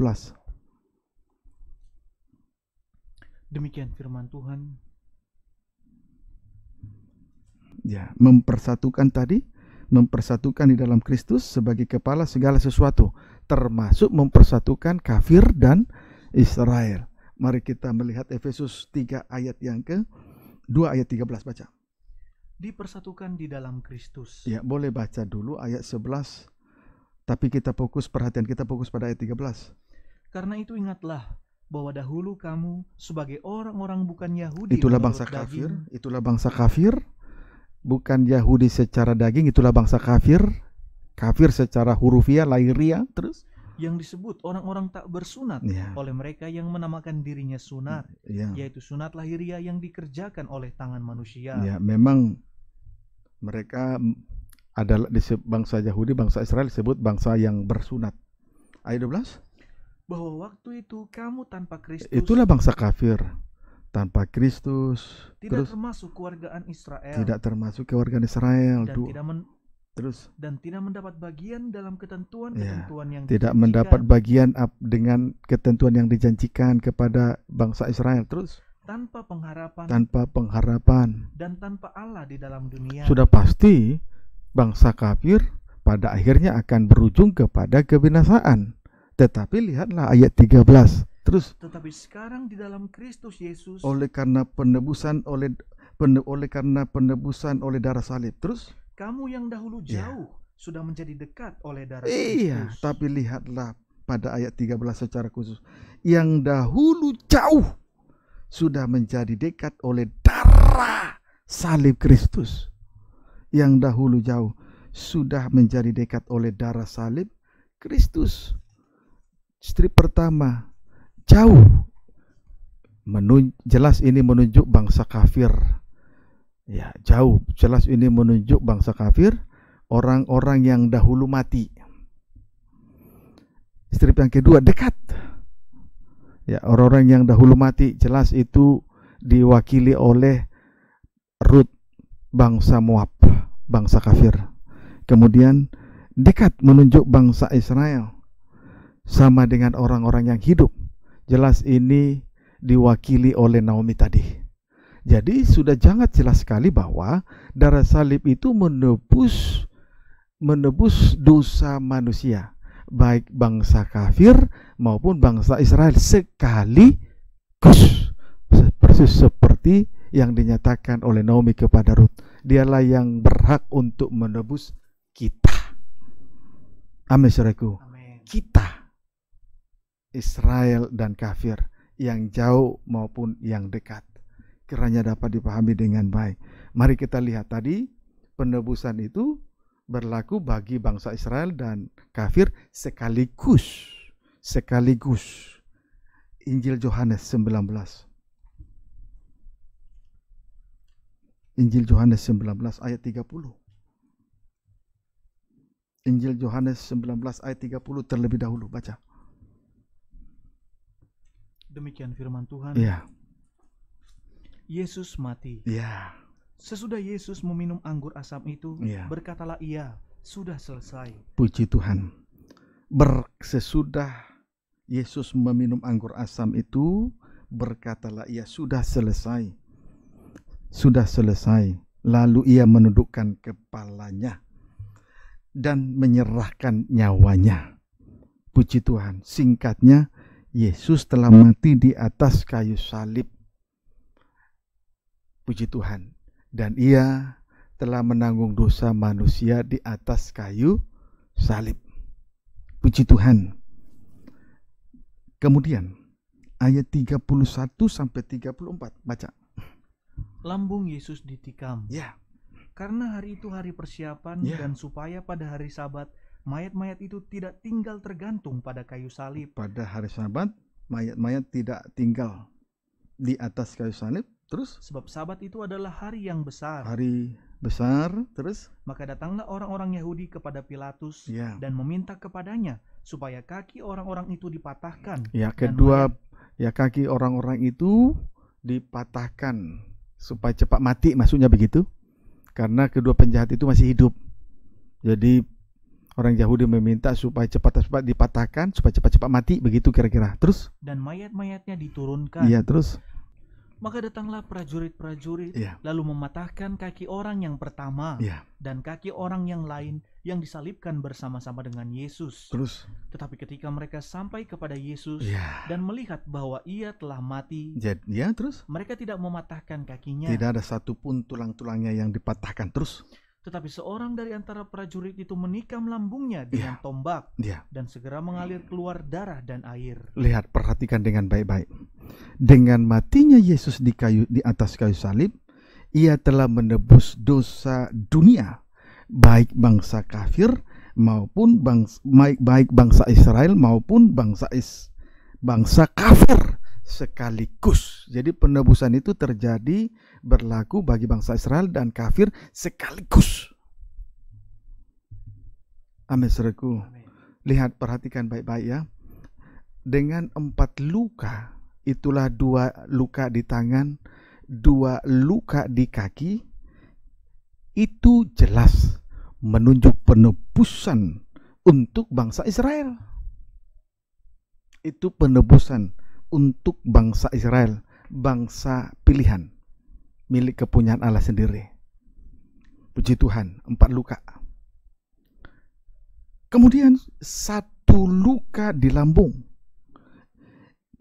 B: Demikian firman Tuhan.
A: Ya, mempersatukan tadi, mempersatukan di dalam Kristus sebagai kepala segala sesuatu, termasuk mempersatukan kafir dan Israel. Mari kita melihat Efesus 3 ayat yang ke 2 ayat 13 baca.
B: Dipersatukan di dalam Kristus.
A: Ya, boleh baca dulu ayat 11. Tapi kita fokus perhatian kita fokus pada ayat 13.
B: Karena itu ingatlah bahwa dahulu kamu sebagai orang-orang bukan Yahudi itulah bangsa kafir itulah bangsa
A: kafir bukan Yahudi secara daging itulah bangsa kafir kafir secara hurufiah lahiriah terus
B: yang disebut orang-orang tak bersunat ya. oleh mereka yang menamakan dirinya sunat ya. yaitu sunat lahiriah yang dikerjakan oleh tangan manusia ya
A: memang mereka adalah bangsa Yahudi bangsa Israel disebut bangsa yang bersunat
B: ayat 12 bahwa waktu itu kamu tanpa Kristus itulah bangsa
A: kafir tanpa Kristus tidak terus,
B: termasuk kewargaan Israel tidak termasuk kewargaan Israel dan tidak men terus dan tidak mendapat bagian dalam ketentuan ketentuan ya, yang tidak dijanjikan. mendapat bagian
A: dengan ketentuan yang dijanjikan kepada bangsa Israel terus
B: tanpa pengharapan tanpa pengharapan dan tanpa Allah di dalam dunia sudah pasti
A: bangsa kafir pada akhirnya akan berujung kepada kebinasaan tetapi lihatlah ayat 13. Terus
B: tetapi sekarang di dalam Kristus Yesus oleh
A: karena penebusan oleh pene, oleh karena penebusan oleh darah salib. Terus
B: kamu yang dahulu ya. jauh yeah. sudah menjadi dekat oleh darah Iya,
A: tapi lihatlah pada ayat 13 secara khusus. Yang dahulu jauh sudah menjadi dekat oleh darah salib Kristus. Yang dahulu jauh sudah menjadi dekat oleh darah salib Kristus strip pertama jauh menun jelas ini menunjuk bangsa kafir ya jauh jelas ini menunjuk bangsa kafir orang-orang yang dahulu mati strip yang kedua dekat ya orang-orang yang dahulu mati jelas itu diwakili oleh Rut bangsa Moab bangsa kafir kemudian dekat menunjuk bangsa Israel sama dengan orang-orang yang hidup. Jelas ini diwakili oleh Naomi tadi. Jadi sudah sangat jelas sekali bahwa darah salib itu menebus menebus dosa manusia, baik bangsa kafir maupun bangsa Israel sekali kus persis seperti yang dinyatakan oleh Naomi kepada Ruth. Dialah yang berhak untuk menebus kita. Amin, saudaraku. Kita Israel dan kafir, yang jauh maupun yang dekat. Kiranya dapat dipahami dengan baik. Mari kita lihat tadi, penebusan itu berlaku bagi bangsa Israel dan kafir sekaligus. Sekaligus. Injil Yohanes 19. Injil Yohanes 19 ayat 30. Injil Yohanes 19 ayat 30 terlebih dahulu baca.
B: Demikian firman Tuhan. Iya. Yesus mati. Iya. Sesudah Yesus meminum anggur asam itu, ya. berkatalah ia, sudah selesai.
A: Puji Tuhan. Ber, sesudah Yesus meminum anggur asam itu, berkatalah ia, sudah selesai. Sudah selesai. Lalu ia menundukkan kepalanya dan menyerahkan nyawanya. Puji Tuhan. Singkatnya, Yesus telah mati di atas kayu salib. Puji Tuhan. Dan ia telah menanggung dosa manusia di atas kayu salib. Puji Tuhan. Kemudian ayat 31 sampai 34 baca.
B: Lambung Yesus ditikam. Ya. Karena hari itu hari persiapan ya. dan supaya pada hari Sabat mayat-mayat itu tidak tinggal tergantung pada kayu salib.
A: Pada hari Sabat, mayat-mayat tidak tinggal di atas kayu salib.
B: Terus? Sebab Sabat itu adalah hari yang besar.
A: Hari besar.
B: Terus? Maka datanglah orang-orang Yahudi kepada Pilatus ya. dan meminta kepadanya supaya kaki orang-orang itu dipatahkan. Ya, kedua
A: ya kaki orang-orang itu dipatahkan supaya cepat mati maksudnya begitu. Karena kedua penjahat itu masih hidup. Jadi orang Yahudi meminta supaya cepat-cepat dipatahkan, supaya cepat-cepat mati, begitu kira-kira. Terus?
B: Dan mayat-mayatnya diturunkan. Iya, terus. Maka datanglah prajurit-prajurit, ya. lalu mematahkan kaki orang yang pertama ya. dan kaki orang yang lain yang disalibkan bersama-sama dengan Yesus. Terus, tetapi ketika mereka sampai kepada Yesus ya. dan melihat bahwa Ia telah mati, jadi
A: ya, terus
B: mereka tidak mematahkan kakinya. Tidak ada
A: satupun tulang-tulangnya yang dipatahkan. Terus,
B: tetapi seorang dari antara prajurit itu menikam lambungnya iya. dengan yeah. tombak yeah. dan segera mengalir keluar darah dan air.
A: Lihat, perhatikan dengan baik-baik. Dengan matinya Yesus di kayu di atas kayu salib, ia telah menebus dosa dunia, baik bangsa kafir maupun bangsa baik, bangsa Israel maupun bangsa is, bangsa kafir sekaligus. Jadi penebusan itu terjadi berlaku bagi bangsa Israel dan kafir sekaligus. Amin saudaraku. Lihat perhatikan baik-baik ya. Dengan empat luka, itulah dua luka di tangan, dua luka di kaki, itu jelas menunjuk penebusan untuk bangsa Israel. Itu penebusan untuk bangsa Israel, bangsa pilihan, milik kepunyaan Allah sendiri. Puji Tuhan, empat luka. Kemudian satu luka di lambung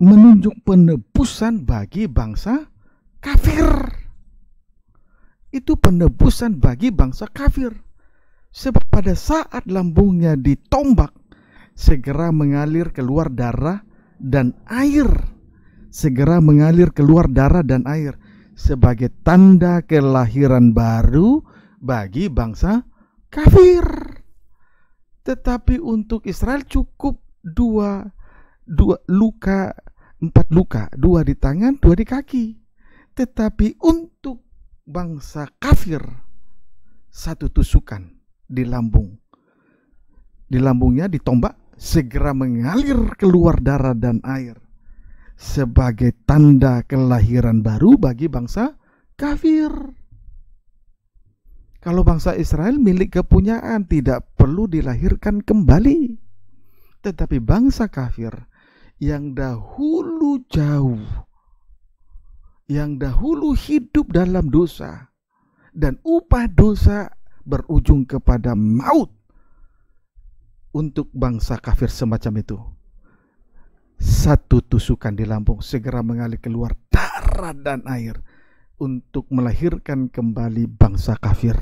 A: menunjuk penebusan bagi bangsa kafir. Itu penebusan bagi bangsa kafir. Sebab pada saat lambungnya ditombak, segera mengalir keluar darah dan air segera mengalir keluar darah dan air sebagai tanda kelahiran baru bagi bangsa kafir. Tetapi untuk Israel cukup dua, dua luka, empat luka, dua di tangan, dua di kaki. Tetapi untuk bangsa kafir, satu tusukan di lambung. Di lambungnya ditombak segera mengalir keluar darah dan air sebagai tanda kelahiran baru bagi bangsa kafir. Kalau bangsa Israel milik kepunyaan tidak perlu dilahirkan kembali. Tetapi bangsa kafir yang dahulu jauh, yang dahulu hidup dalam dosa, dan upah dosa berujung kepada maut untuk bangsa kafir semacam itu. Satu tusukan di lambung segera mengalir keluar darah dan air untuk melahirkan kembali bangsa kafir.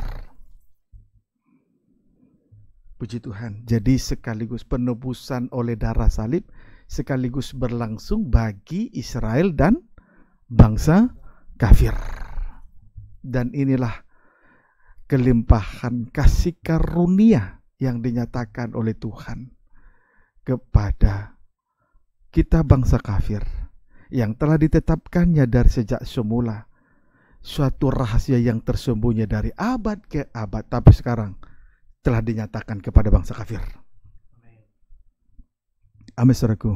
A: Puji Tuhan. Jadi sekaligus penebusan oleh darah salib sekaligus berlangsung bagi Israel dan bangsa kafir. Dan inilah kelimpahan kasih karunia yang dinyatakan oleh Tuhan kepada kita bangsa kafir yang telah ditetapkannya dari sejak semula suatu rahasia yang tersembunyi dari abad ke abad tapi sekarang telah dinyatakan kepada bangsa kafir. Amin saudaraku.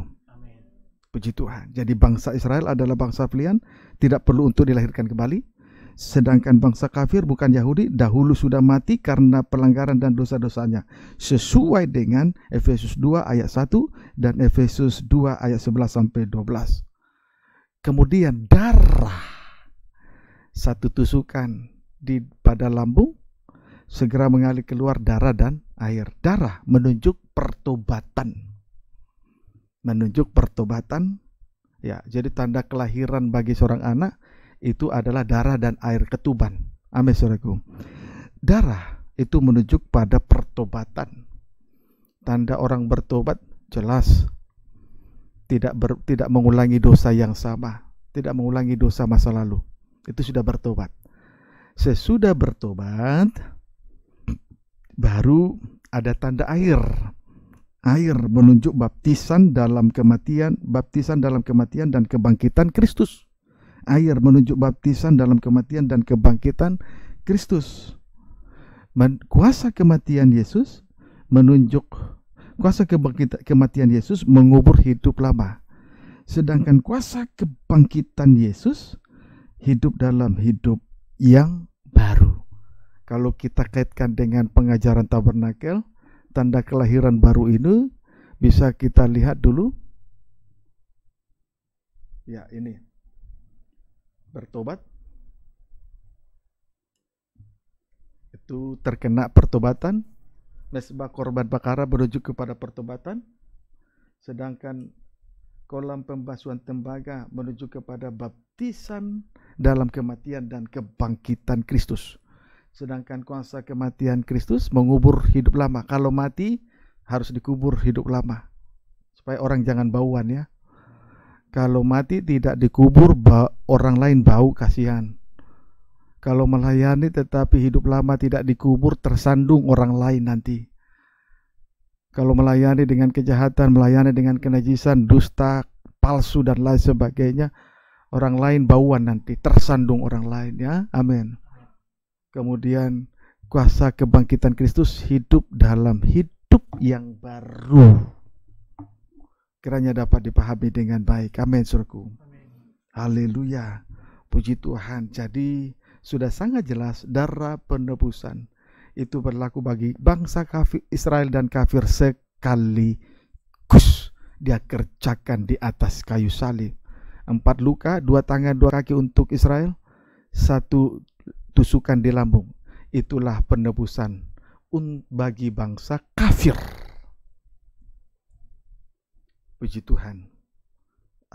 A: Puji Tuhan. Jadi bangsa Israel adalah bangsa pilihan, tidak perlu untuk dilahirkan kembali, Sedangkan bangsa kafir bukan Yahudi dahulu sudah mati karena pelanggaran dan dosa-dosanya. Sesuai dengan Efesus 2 ayat 1 dan Efesus 2 ayat 11 sampai 12. Kemudian darah satu tusukan di pada lambung segera mengalir keluar darah dan air. Darah menunjuk pertobatan. Menunjuk pertobatan. Ya, jadi tanda kelahiran bagi seorang anak itu adalah darah dan air ketuban. Amin suraku. Darah itu menunjuk pada pertobatan. Tanda orang bertobat jelas tidak ber, tidak mengulangi dosa yang sama, tidak mengulangi dosa masa lalu. Itu sudah bertobat. Sesudah bertobat baru ada tanda air. Air menunjuk baptisan dalam kematian, baptisan dalam kematian dan kebangkitan Kristus air menunjuk baptisan dalam kematian dan kebangkitan Kristus. Kuasa kematian Yesus menunjuk kuasa kebangkitan kematian Yesus mengubur hidup lama. Sedangkan kuasa kebangkitan Yesus hidup dalam hidup yang baru. Kalau kita kaitkan dengan pengajaran tabernakel, tanda kelahiran baru ini bisa kita lihat dulu. Ya, ini bertobat itu terkena pertobatan mesbah korban bakara berujuk kepada pertobatan sedangkan kolam pembasuhan tembaga menuju kepada baptisan dalam kematian dan kebangkitan Kristus sedangkan kuasa kematian Kristus mengubur hidup lama kalau mati harus dikubur hidup lama supaya orang jangan bauan ya kalau mati tidak dikubur orang lain bau kasihan. Kalau melayani tetapi hidup lama tidak dikubur tersandung orang lain nanti. Kalau melayani dengan kejahatan, melayani dengan kenajisan, dusta, palsu dan lain sebagainya, orang lain bauan nanti tersandung orang lain ya. Amin. Kemudian kuasa kebangkitan Kristus hidup dalam hidup yang baru kiranya dapat dipahami dengan baik. Amin, surku. Haleluya. Puji Tuhan. Jadi sudah sangat jelas darah penebusan itu berlaku bagi bangsa kafir Israel dan kafir sekali. sekaligus dia kerjakan di atas kayu salib. Empat luka, dua tangan, dua kaki untuk Israel, satu tusukan di lambung. Itulah penebusan bagi bangsa kafir. Puji Tuhan.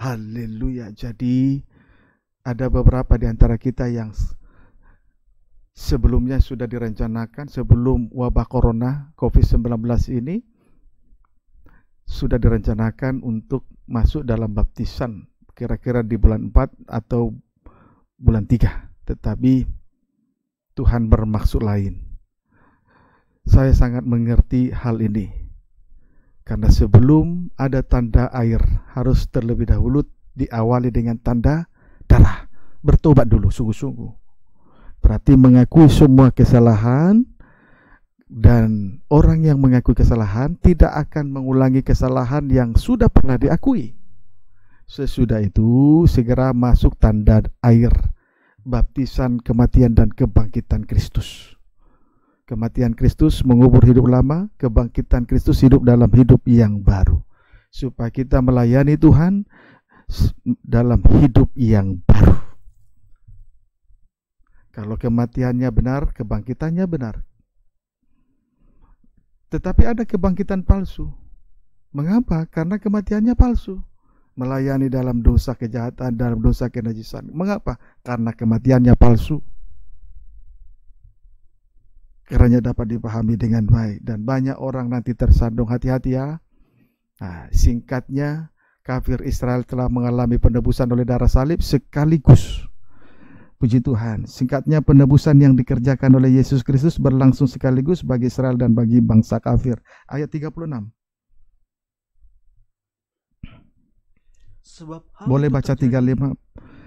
A: Haleluya. Jadi ada beberapa di antara kita yang sebelumnya sudah direncanakan sebelum wabah corona COVID-19 ini sudah direncanakan untuk masuk dalam baptisan kira-kira di bulan 4 atau bulan 3. Tetapi Tuhan bermaksud lain. Saya sangat mengerti hal ini karena sebelum ada tanda air harus terlebih dahulu diawali dengan tanda darah. Bertobat dulu sungguh-sungguh. Berarti mengakui semua kesalahan dan orang yang mengakui kesalahan tidak akan mengulangi kesalahan yang sudah pernah diakui. Sesudah itu segera masuk tanda air baptisan kematian dan kebangkitan Kristus. Kematian Kristus mengubur hidup lama, kebangkitan Kristus hidup dalam hidup yang baru. Supaya kita melayani Tuhan dalam hidup yang baru. Kalau kematiannya benar, kebangkitannya benar. Tetapi ada kebangkitan palsu. Mengapa? Karena kematiannya palsu. Melayani dalam dosa kejahatan, dalam dosa kenajisan. Mengapa? Karena kematiannya palsu. Kiranya dapat dipahami dengan baik dan banyak orang nanti tersandung hati-hati ya. Nah, singkatnya kafir Israel telah mengalami penebusan oleh darah salib sekaligus. Puji Tuhan, singkatnya penebusan yang dikerjakan oleh Yesus Kristus berlangsung sekaligus bagi Israel dan bagi bangsa kafir. Ayat 36.
B: Sebab Boleh baca
A: 35.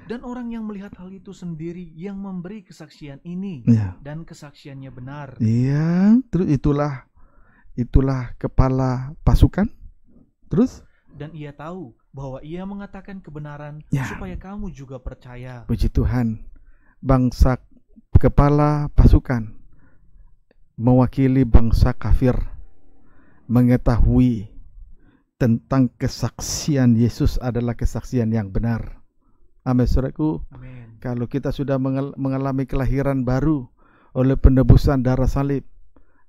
B: Dan orang yang melihat hal itu sendiri yang memberi kesaksian ini ya. dan kesaksiannya benar.
A: Iya, terus itulah itulah kepala pasukan. Terus
B: dan ia tahu bahwa ia mengatakan kebenaran ya. supaya kamu juga percaya.
A: Puji Tuhan. Bangsa kepala pasukan mewakili bangsa kafir mengetahui tentang kesaksian Yesus adalah kesaksian yang benar. Amin. Saudaraku, kalau kita sudah mengalami kelahiran baru oleh penebusan darah salib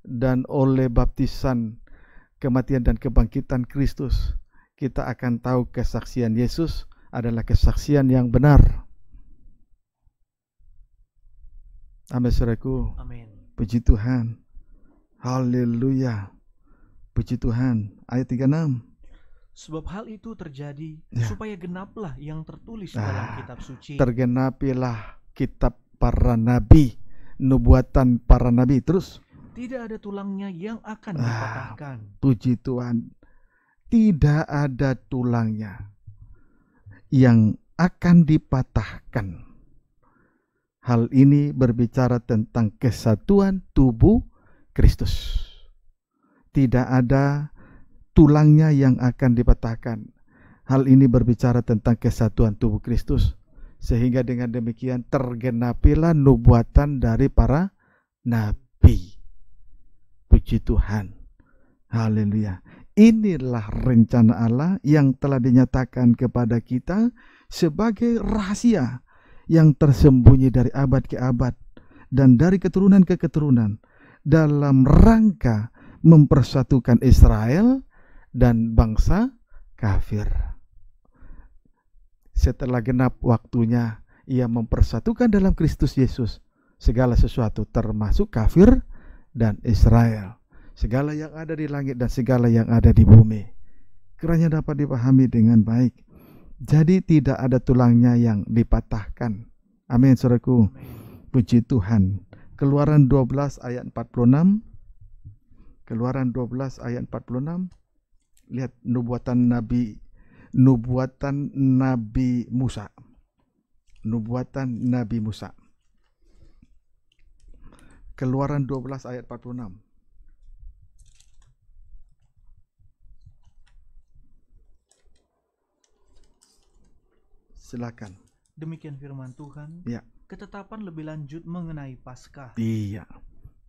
A: dan oleh baptisan kematian dan kebangkitan Kristus, kita akan tahu kesaksian Yesus adalah kesaksian yang benar. Amin saudaraku. Amin. Puji Tuhan. Haleluya. Puji Tuhan. Ayat 36.
B: Sebab hal itu terjadi ya. supaya genaplah yang tertulis nah, dalam kitab suci.
A: Tergenapilah kitab para nabi, nubuatan para nabi. Terus
B: tidak ada tulangnya yang akan ah, dipatahkan.
A: Puji Tuhan. Tidak ada tulangnya yang akan dipatahkan. Hal ini berbicara tentang kesatuan tubuh Kristus. Tidak ada tulangnya yang akan dipatahkan. Hal ini berbicara tentang kesatuan tubuh Kristus. Sehingga dengan demikian tergenapilah nubuatan dari para nabi. Puji Tuhan. Haleluya. Inilah rencana Allah yang telah dinyatakan kepada kita sebagai rahasia yang tersembunyi dari abad ke abad dan dari keturunan ke keturunan dalam rangka mempersatukan Israel dan bangsa kafir. Setelah genap waktunya, ia mempersatukan dalam Kristus Yesus segala sesuatu termasuk kafir dan Israel. Segala yang ada di langit dan segala yang ada di bumi. Kiranya dapat dipahami dengan baik. Jadi tidak ada tulangnya yang dipatahkan. Amin, saudaraku. Puji Tuhan. Keluaran 12 ayat 46. Keluaran 12 ayat 46 lihat nubuatan Nabi nubuatan Nabi Musa nubuatan Nabi Musa Keluaran 12 ayat 46 Silakan.
B: Demikian firman Tuhan. Ya. Ketetapan lebih lanjut mengenai Paskah.
A: Iya.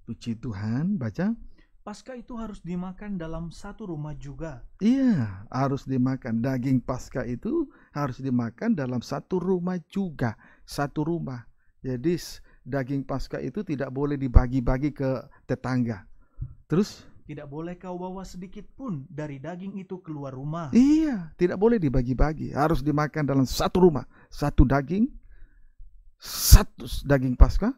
A: Puji Tuhan, baca
B: Pasca itu harus dimakan dalam satu rumah juga.
A: Iya, harus dimakan. Daging pasca itu harus dimakan dalam satu rumah juga. Satu rumah. Jadi daging pasca itu tidak boleh dibagi-bagi ke tetangga. Terus?
B: Tidak boleh kau bawa sedikit pun dari daging itu keluar rumah.
A: Iya, tidak boleh dibagi-bagi. Harus dimakan dalam satu rumah. Satu daging, satu daging pasca,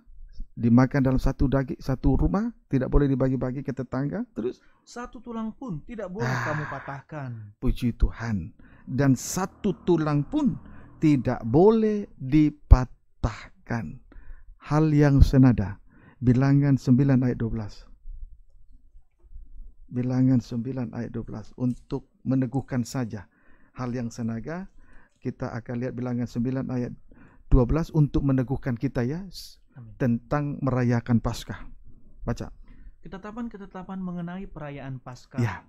A: dimakan dalam satu daging satu rumah tidak boleh dibagi-bagi ke tetangga terus
B: satu tulang pun tidak boleh ah, kamu patahkan
A: puji Tuhan dan satu tulang pun tidak boleh dipatahkan hal yang senada bilangan 9 ayat 12 bilangan 9 ayat 12 untuk meneguhkan saja hal yang senaga kita akan lihat bilangan 9 ayat 12 untuk meneguhkan kita ya Amin. tentang merayakan Paskah. Baca.
B: Ketetapan-ketetapan mengenai perayaan Paskah. Ya.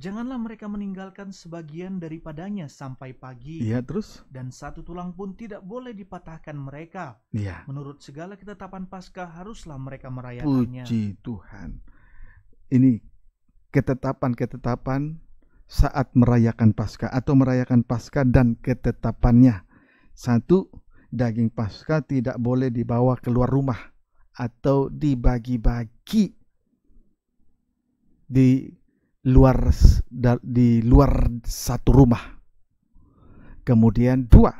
B: Janganlah mereka meninggalkan sebagian daripadanya sampai pagi. Iya, terus? Dan satu tulang pun tidak boleh dipatahkan mereka. Iya. Menurut segala ketetapan Paskah haruslah mereka merayakannya. Puji
A: Tuhan. Ini ketetapan-ketetapan saat merayakan Paskah atau merayakan Paskah dan ketetapannya. Satu, daging pasca tidak boleh dibawa keluar rumah atau dibagi-bagi di luar di luar satu rumah. Kemudian dua,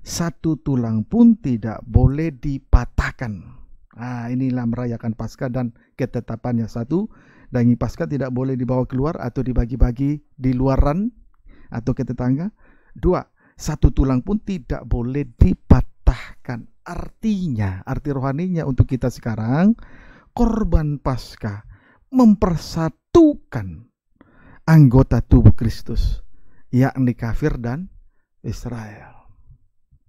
A: satu tulang pun tidak boleh dipatahkan. Nah, inilah merayakan pasca dan ketetapannya satu, daging pasca tidak boleh dibawa keluar atau dibagi-bagi di luaran atau ke tetangga. Dua, satu tulang pun tidak boleh dipatahkan. Artinya, arti rohaninya untuk kita sekarang, korban pasca mempersatukan anggota tubuh Kristus, yakni kafir dan Israel.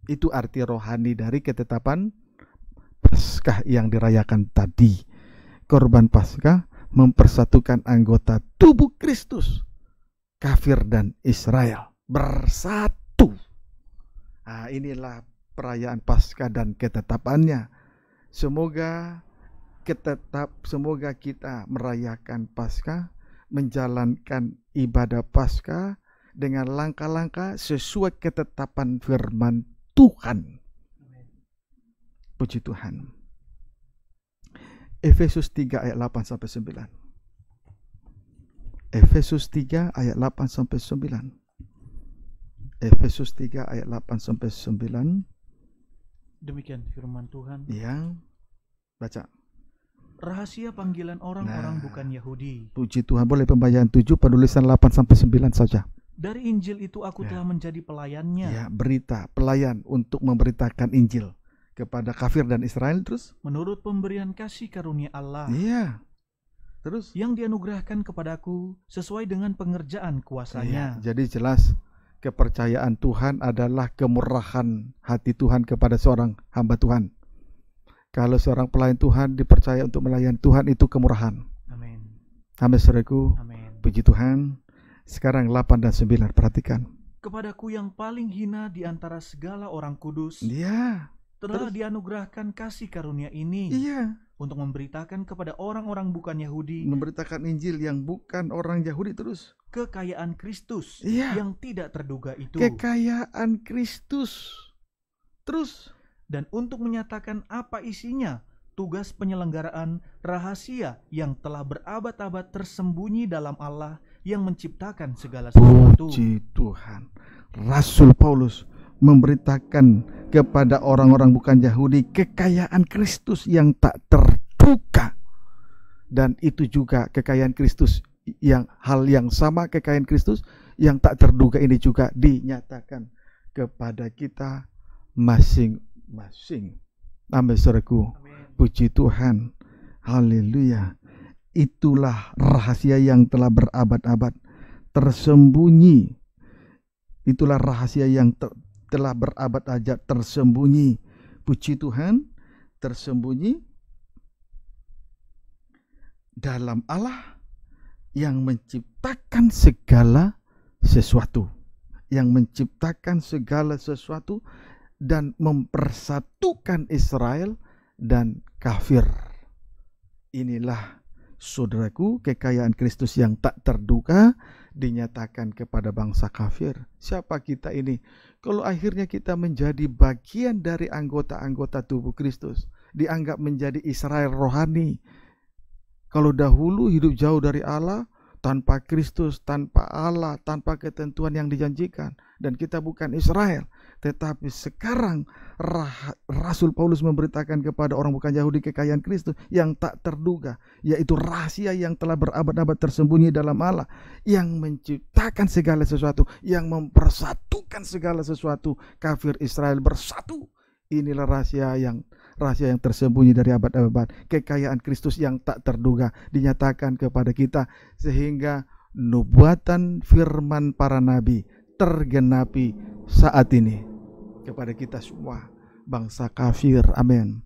A: Itu arti rohani dari ketetapan Paskah yang dirayakan tadi. Korban pasca mempersatukan anggota tubuh Kristus, kafir dan Israel bersatu Nah, inilah perayaan Paskah dan ketetapannya. Semoga ketetap semoga kita merayakan Paskah, menjalankan ibadah Paskah dengan langkah-langkah sesuai ketetapan firman Tuhan. Puji Tuhan. Efesus 3 ayat 8 sampai 9. Efesus 3 ayat 8 sampai 9. Efesus 3 ayat 8 sampai 9.
B: Demikian firman Tuhan. Yang baca. Rahasia panggilan orang-orang nah, bukan Yahudi.
A: Puji Tuhan, boleh pembacaan 7 penulisan 8 sampai 9 saja.
B: Dari Injil itu aku ya. telah menjadi pelayannya. Ya,
A: berita, pelayan untuk memberitakan Injil kepada kafir dan Israel terus.
B: Menurut pemberian kasih karunia Allah. Iya. Terus yang dianugerahkan kepadaku sesuai dengan pengerjaan kuasanya.
A: Ya, jadi jelas kepercayaan Tuhan adalah kemurahan hati Tuhan kepada seorang hamba Tuhan. Kalau seorang pelayan Tuhan dipercaya untuk melayani Tuhan itu kemurahan. Amin. Amin saudaraku. Amin. Puji Tuhan. Sekarang 8 dan 9 perhatikan.
B: Kepadaku yang paling hina di antara segala orang kudus. Iya. Telah Terus. dianugerahkan kasih karunia ini. Iya. Untuk memberitakan kepada orang-orang bukan Yahudi. Memberitakan Injil yang bukan orang Yahudi terus kekayaan Kristus yeah. yang tidak terduga itu. Kekayaan Kristus. Terus dan untuk menyatakan apa isinya, tugas penyelenggaraan rahasia yang telah berabad-abad tersembunyi dalam Allah yang menciptakan segala sesuatu. Puji Tuhan.
A: Rasul Paulus memberitakan kepada orang-orang bukan Yahudi kekayaan Kristus yang tak terduga. Dan itu juga kekayaan Kristus yang hal yang sama kekayaan Kristus yang tak terduga ini juga dinyatakan kepada kita masing-masing. Amin saudaraku. Puji Tuhan. Haleluya. Itulah rahasia yang telah berabad-abad tersembunyi. Itulah rahasia yang ter telah berabad-abad tersembunyi. Puji Tuhan, tersembunyi dalam Allah yang menciptakan segala sesuatu, yang menciptakan segala sesuatu dan mempersatukan Israel dan kafir. Inilah saudaraku kekayaan Kristus yang tak terduga dinyatakan kepada bangsa kafir. Siapa kita ini? Kalau akhirnya kita menjadi bagian dari anggota-anggota tubuh Kristus, dianggap menjadi Israel rohani, kalau dahulu hidup jauh dari Allah, tanpa Kristus, tanpa Allah, tanpa ketentuan yang dijanjikan, dan kita bukan Israel, tetapi sekarang rah, Rasul Paulus memberitakan kepada orang bukan Yahudi kekayaan Kristus yang tak terduga, yaitu rahasia yang telah berabad-abad tersembunyi dalam Allah, yang menciptakan segala sesuatu, yang mempersatukan segala sesuatu, kafir Israel bersatu. Inilah rahasia yang rahasia yang tersembunyi dari abad-abad, kekayaan Kristus yang tak terduga dinyatakan kepada kita sehingga nubuatan firman para nabi tergenapi saat ini kepada kita semua bangsa kafir. Amin.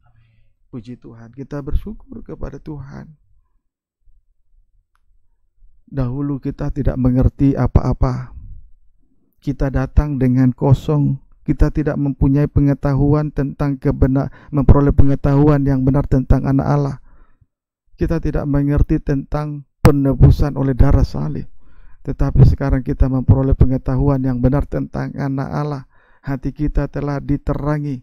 A: Puji Tuhan, kita bersyukur kepada Tuhan. Dahulu kita tidak mengerti apa-apa. Kita datang dengan kosong, kita tidak mempunyai pengetahuan tentang kebenar memperoleh pengetahuan yang benar tentang anak Allah kita tidak mengerti tentang penebusan oleh darah salib tetapi sekarang kita memperoleh pengetahuan yang benar tentang anak Allah hati kita telah diterangi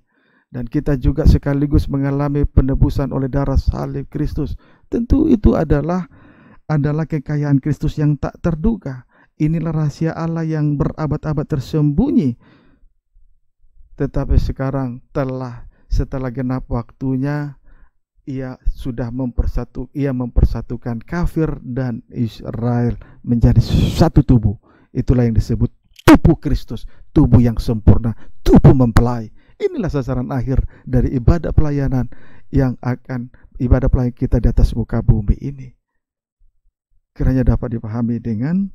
A: dan kita juga sekaligus mengalami penebusan oleh darah salib Kristus tentu itu adalah adalah kekayaan Kristus yang tak terduga inilah rahasia Allah yang berabad-abad tersembunyi tetapi sekarang telah setelah genap waktunya ia sudah mempersatu ia mempersatukan kafir dan Israel menjadi satu tubuh itulah yang disebut tubuh Kristus tubuh yang sempurna tubuh mempelai inilah sasaran akhir dari ibadah pelayanan yang akan ibadah pelayanan kita di atas muka bumi ini kiranya dapat dipahami dengan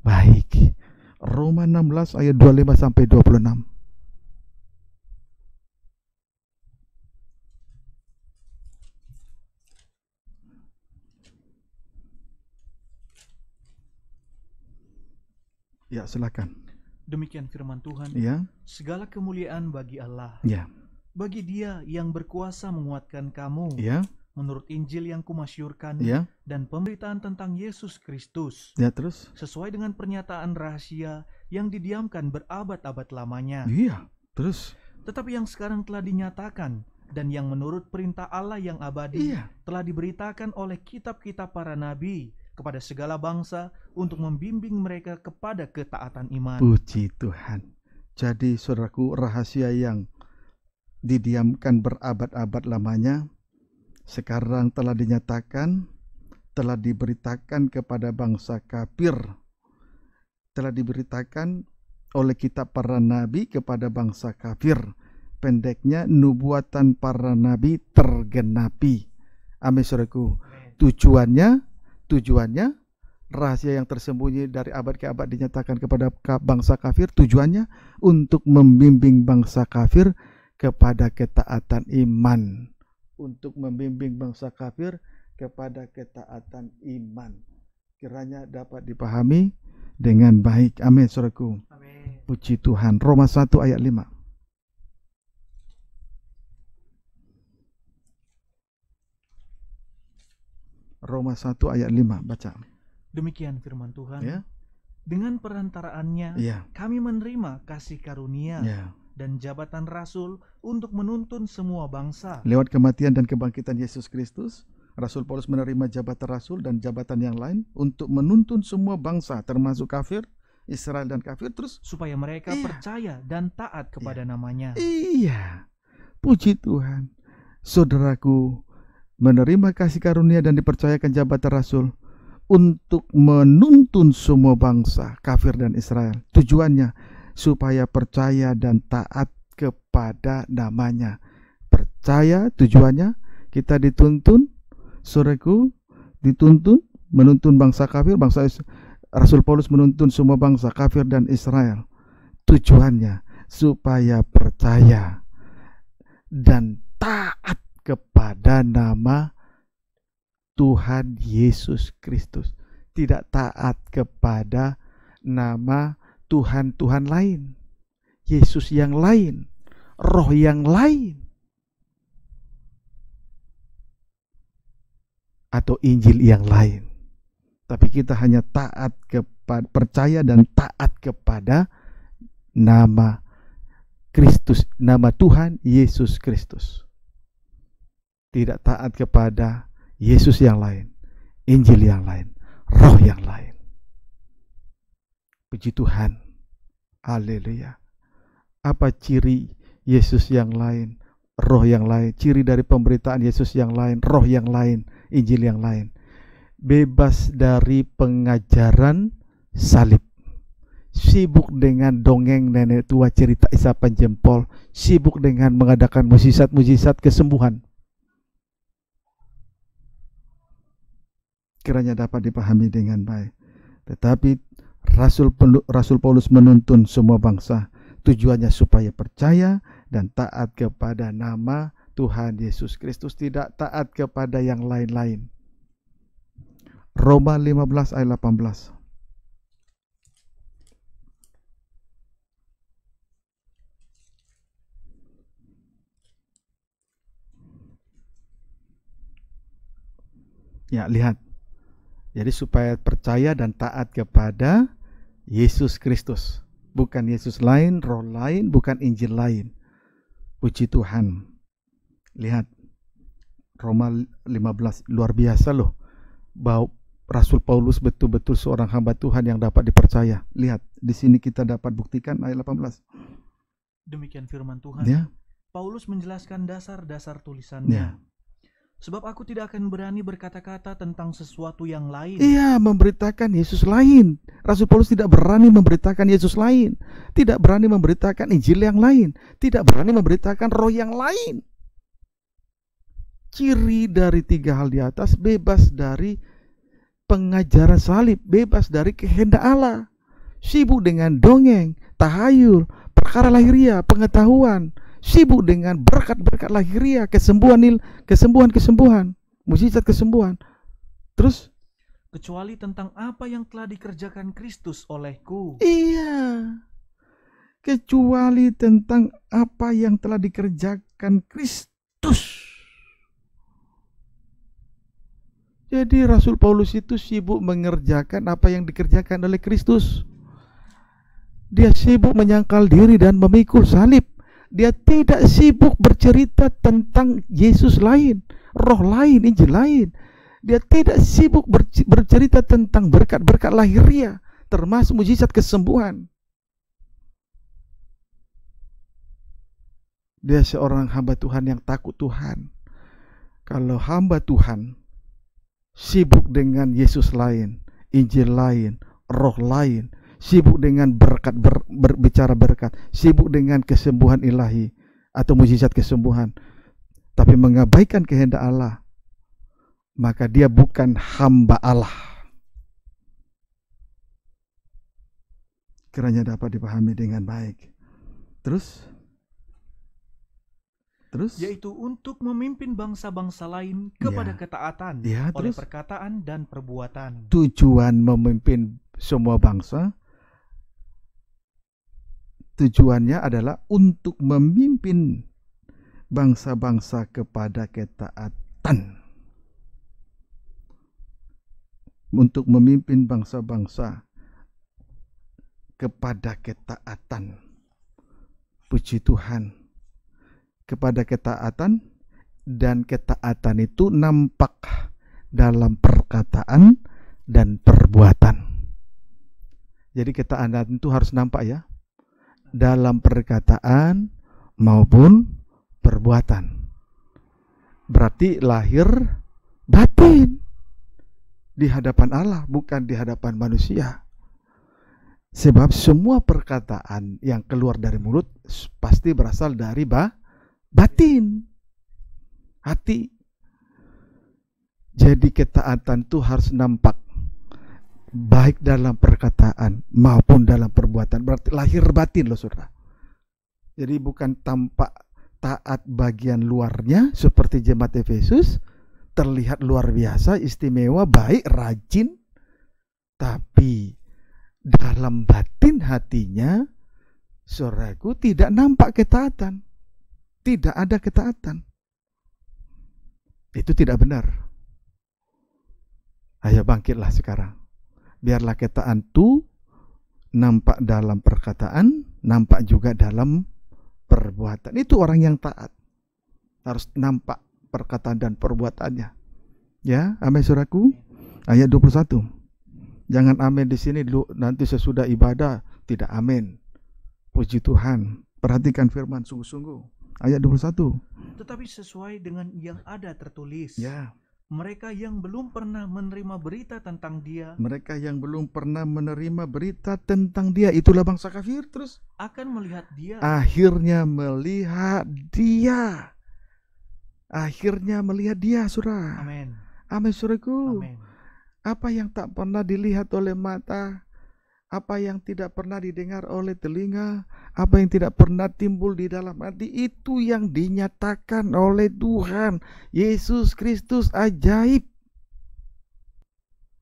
A: baik Roma 16 ayat 25 sampai 26 Ya, silakan.
B: Demikian firman Tuhan. Ya. Segala kemuliaan bagi Allah. Ya. Bagi Dia yang berkuasa menguatkan kamu. Ya. Menurut Injil yang kumasyurkan ya. dan pemberitaan tentang Yesus Kristus. Ya, terus. Sesuai dengan pernyataan rahasia yang didiamkan berabad-abad lamanya. Iya, terus. Tetapi yang sekarang telah dinyatakan dan yang menurut perintah Allah yang abadi iya. telah diberitakan oleh kitab-kitab para nabi kepada segala bangsa untuk membimbing mereka kepada ketaatan iman.
A: Puji Tuhan. Jadi saudaraku rahasia yang didiamkan berabad-abad lamanya sekarang telah dinyatakan telah diberitakan kepada bangsa kafir telah diberitakan oleh kitab para nabi kepada bangsa kafir pendeknya nubuatan para nabi tergenapi amin saudaraku tujuannya Tujuannya rahasia yang tersembunyi dari abad ke abad dinyatakan kepada bangsa kafir tujuannya untuk membimbing bangsa kafir kepada ketaatan iman untuk membimbing bangsa kafir kepada ketaatan iman kiranya dapat dipahami dengan baik amin amin puji Tuhan Roma 1 ayat 5 Roma 1 ayat 5 baca.
B: Demikian firman Tuhan. Ya. Dengan perantaraannya ya. kami menerima kasih karunia ya. dan jabatan rasul untuk menuntun semua bangsa.
A: Lewat kematian dan kebangkitan Yesus Kristus, Rasul Paulus menerima jabatan rasul dan jabatan yang lain untuk menuntun semua bangsa termasuk kafir, Israel dan kafir terus supaya
B: mereka iya. percaya dan taat kepada iya. namanya. Iya.
A: Puji Tuhan. Saudaraku, menerima kasih karunia dan dipercayakan jabatan rasul untuk menuntun semua bangsa kafir dan Israel. Tujuannya supaya percaya dan taat kepada namanya. Percaya tujuannya kita dituntun sureku dituntun menuntun bangsa kafir bangsa Rasul Paulus menuntun semua bangsa kafir dan Israel tujuannya supaya percaya dan taat kepada nama Tuhan Yesus Kristus, tidak taat kepada nama Tuhan-Tuhan lain, Yesus yang lain, roh yang lain, atau Injil yang lain. Tapi kita hanya taat kepada percaya dan taat kepada nama Kristus, nama Tuhan Yesus Kristus tidak taat kepada Yesus yang lain, Injil yang lain, roh yang lain. Puji Tuhan. Haleluya. Apa ciri Yesus yang lain, roh yang lain, ciri dari pemberitaan Yesus yang lain, roh yang lain, Injil yang lain? Bebas dari pengajaran salib sibuk dengan dongeng nenek tua cerita isapan jempol, sibuk dengan mengadakan mujizat-mujizat kesembuhan. kiranya dapat dipahami dengan baik. Tetapi Rasul Rasul Paulus menuntun semua bangsa tujuannya supaya percaya dan taat kepada nama Tuhan Yesus Kristus tidak taat kepada yang lain-lain. Roma 15 ayat 18. Ya, lihat jadi supaya percaya dan taat kepada Yesus Kristus. Bukan Yesus lain, roh lain, bukan Injil lain. Puji Tuhan. Lihat, Roma 15 luar biasa loh. Bahwa Rasul Paulus betul-betul seorang hamba Tuhan yang dapat dipercaya. Lihat, di sini kita dapat buktikan ayat 18.
B: Demikian firman Tuhan. Ya. Paulus menjelaskan dasar-dasar tulisannya. Ya. Sebab aku tidak akan berani berkata-kata tentang sesuatu yang lain.
A: Iya, memberitakan Yesus lain. Rasul Paulus tidak berani memberitakan Yesus lain. Tidak berani memberitakan Injil yang lain. Tidak berani memberitakan roh yang lain. Ciri dari tiga hal di atas bebas dari pengajaran salib. Bebas dari kehendak Allah. Sibuk dengan dongeng, tahayul, perkara lahiriah, pengetahuan, sibuk dengan berkat-berkat lahiria, kesembuhan nil, kesembuhan-kesembuhan, mujizat kesembuhan. Terus
B: kecuali tentang apa yang telah dikerjakan Kristus olehku.
A: Iya. Kecuali tentang apa yang telah dikerjakan Kristus. Jadi Rasul Paulus itu sibuk mengerjakan apa yang dikerjakan oleh Kristus. Dia sibuk menyangkal diri dan memikul salib dia tidak sibuk bercerita tentang Yesus lain, roh lain, Injil lain. Dia tidak sibuk bercerita tentang berkat-berkat lahiria, termasuk mujizat kesembuhan. Dia seorang hamba Tuhan yang takut Tuhan. Kalau hamba Tuhan sibuk dengan Yesus lain, Injil lain, roh lain, sibuk dengan berkat ber, berbicara berkat, sibuk dengan kesembuhan ilahi atau mujizat kesembuhan, tapi mengabaikan kehendak Allah, maka dia bukan hamba Allah. Kiranya dapat dipahami dengan baik. Terus
B: Terus yaitu untuk memimpin bangsa-bangsa lain kepada ya. ketaatan ya, oleh perkataan dan perbuatan.
A: Tujuan memimpin semua bangsa tujuannya adalah untuk memimpin bangsa-bangsa kepada ketaatan. Untuk memimpin bangsa-bangsa kepada ketaatan. Puji Tuhan. Kepada ketaatan dan ketaatan itu nampak dalam perkataan dan perbuatan. Jadi ketaatan itu harus nampak ya, dalam perkataan maupun perbuatan. Berarti lahir batin di hadapan Allah, bukan di hadapan manusia. Sebab semua perkataan yang keluar dari mulut pasti berasal dari ba batin, hati. Jadi ketaatan itu harus nampak baik dalam perkataan maupun dalam perbuatan. Berarti lahir batin loh saudara. Jadi bukan tampak taat bagian luarnya seperti jemaat Efesus terlihat luar biasa, istimewa, baik, rajin, tapi dalam batin hatinya saudaraku tidak nampak ketaatan. Tidak ada ketaatan. Itu tidak benar. Ayo bangkitlah sekarang biarlah kata antu nampak dalam perkataan, nampak juga dalam perbuatan. Itu orang yang taat. Harus nampak perkataan dan perbuatannya. Ya, amin suraku. Ayat 21. Jangan amin di sini dulu nanti sesudah ibadah tidak amin. Puji Tuhan. Perhatikan firman sungguh-sungguh. Ayat 21.
B: Tetapi sesuai dengan yang ada tertulis. Ya mereka yang belum pernah menerima berita tentang dia
A: mereka yang belum pernah menerima berita tentang dia itulah bangsa kafir terus
B: akan melihat dia
A: akhirnya melihat dia akhirnya melihat dia surah amin amin suraku amin apa yang tak pernah dilihat oleh mata apa yang tidak pernah didengar oleh telinga, apa yang tidak pernah timbul di dalam hati, itu yang dinyatakan oleh Tuhan. Yesus Kristus ajaib.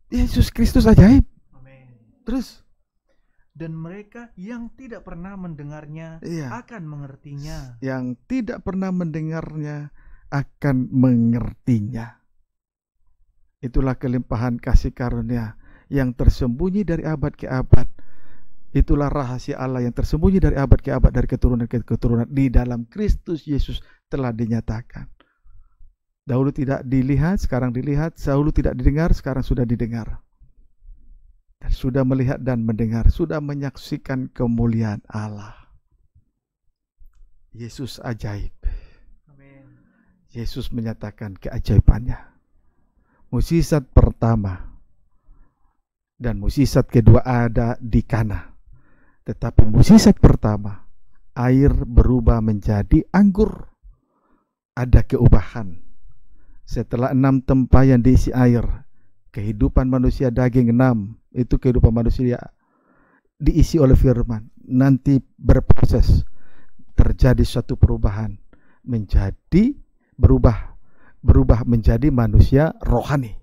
A: Yesus Kristus ajaib.
B: Amen. Terus? Dan mereka yang tidak pernah mendengarnya iya. akan mengertinya.
A: Yang tidak pernah mendengarnya akan mengertinya. Itulah kelimpahan kasih karunia yang tersembunyi dari abad ke abad. Itulah rahasia Allah yang tersembunyi dari abad ke abad dari keturunan ke keturunan di dalam Kristus Yesus telah dinyatakan. Dahulu tidak dilihat, sekarang dilihat. Dahulu tidak didengar, sekarang sudah didengar. Dan sudah melihat dan mendengar, sudah menyaksikan kemuliaan Allah. Yesus ajaib. Yesus menyatakan keajaibannya. Musisat pertama dan musisat kedua ada di Kana. Tetapi musisat pertama, air berubah menjadi anggur. Ada keubahan. Setelah enam tempayan yang diisi air, kehidupan manusia daging enam, itu kehidupan manusia ya, diisi oleh firman. Nanti berproses, terjadi suatu perubahan menjadi berubah berubah menjadi manusia rohani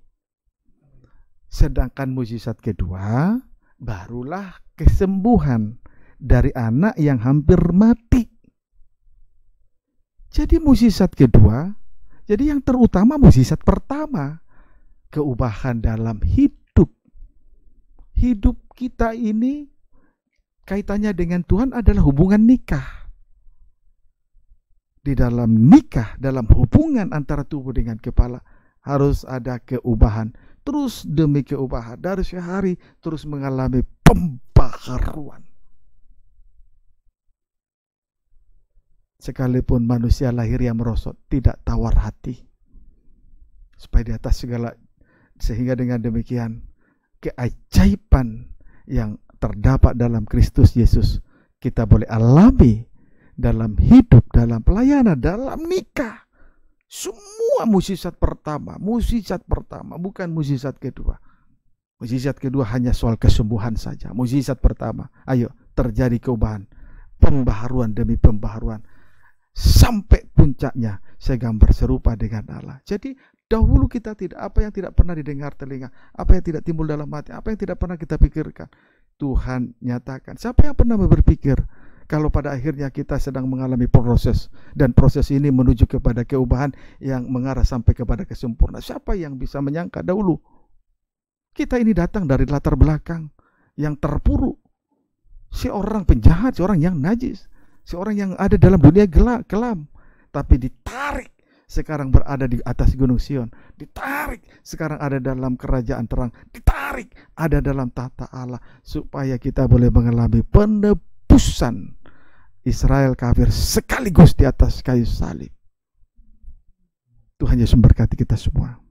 A: Sedangkan mujizat kedua barulah kesembuhan dari anak yang hampir mati. Jadi mujizat kedua, jadi yang terutama mujizat pertama, keubahan dalam hidup. Hidup kita ini kaitannya dengan Tuhan adalah hubungan nikah. Di dalam nikah, dalam hubungan antara tubuh dengan kepala harus ada keubahan terus demikian keubahan dari sehari terus mengalami pembaharuan. Sekalipun manusia lahir yang merosot tidak tawar hati. Supaya di atas segala sehingga dengan demikian keajaiban yang terdapat dalam Kristus Yesus kita boleh alami dalam hidup, dalam pelayanan, dalam nikah. Semua musisat pertama, musisat pertama, bukan musisat kedua. Musisat kedua hanya soal kesembuhan saja. Musisat pertama, ayo terjadi keubahan. Pembaharuan demi pembaharuan. Sampai puncaknya saya gambar serupa dengan Allah. Jadi dahulu kita tidak, apa yang tidak pernah didengar telinga, apa yang tidak timbul dalam hati, apa yang tidak pernah kita pikirkan. Tuhan nyatakan. Siapa yang pernah berpikir kalau pada akhirnya kita sedang mengalami proses dan proses ini menuju kepada keubahan yang mengarah sampai kepada kesempurnaan. Siapa yang bisa menyangka dahulu? Kita ini datang dari latar belakang yang terpuruk. Si orang penjahat, si orang yang najis, si orang yang ada dalam dunia gelap, kelam, tapi ditarik sekarang berada di atas gunung Sion, ditarik sekarang ada dalam kerajaan terang, ditarik ada dalam tata Allah supaya kita boleh mengalami penebusan Israel kafir sekaligus di atas kayu salib. Tuhan Yesus memberkati kita semua.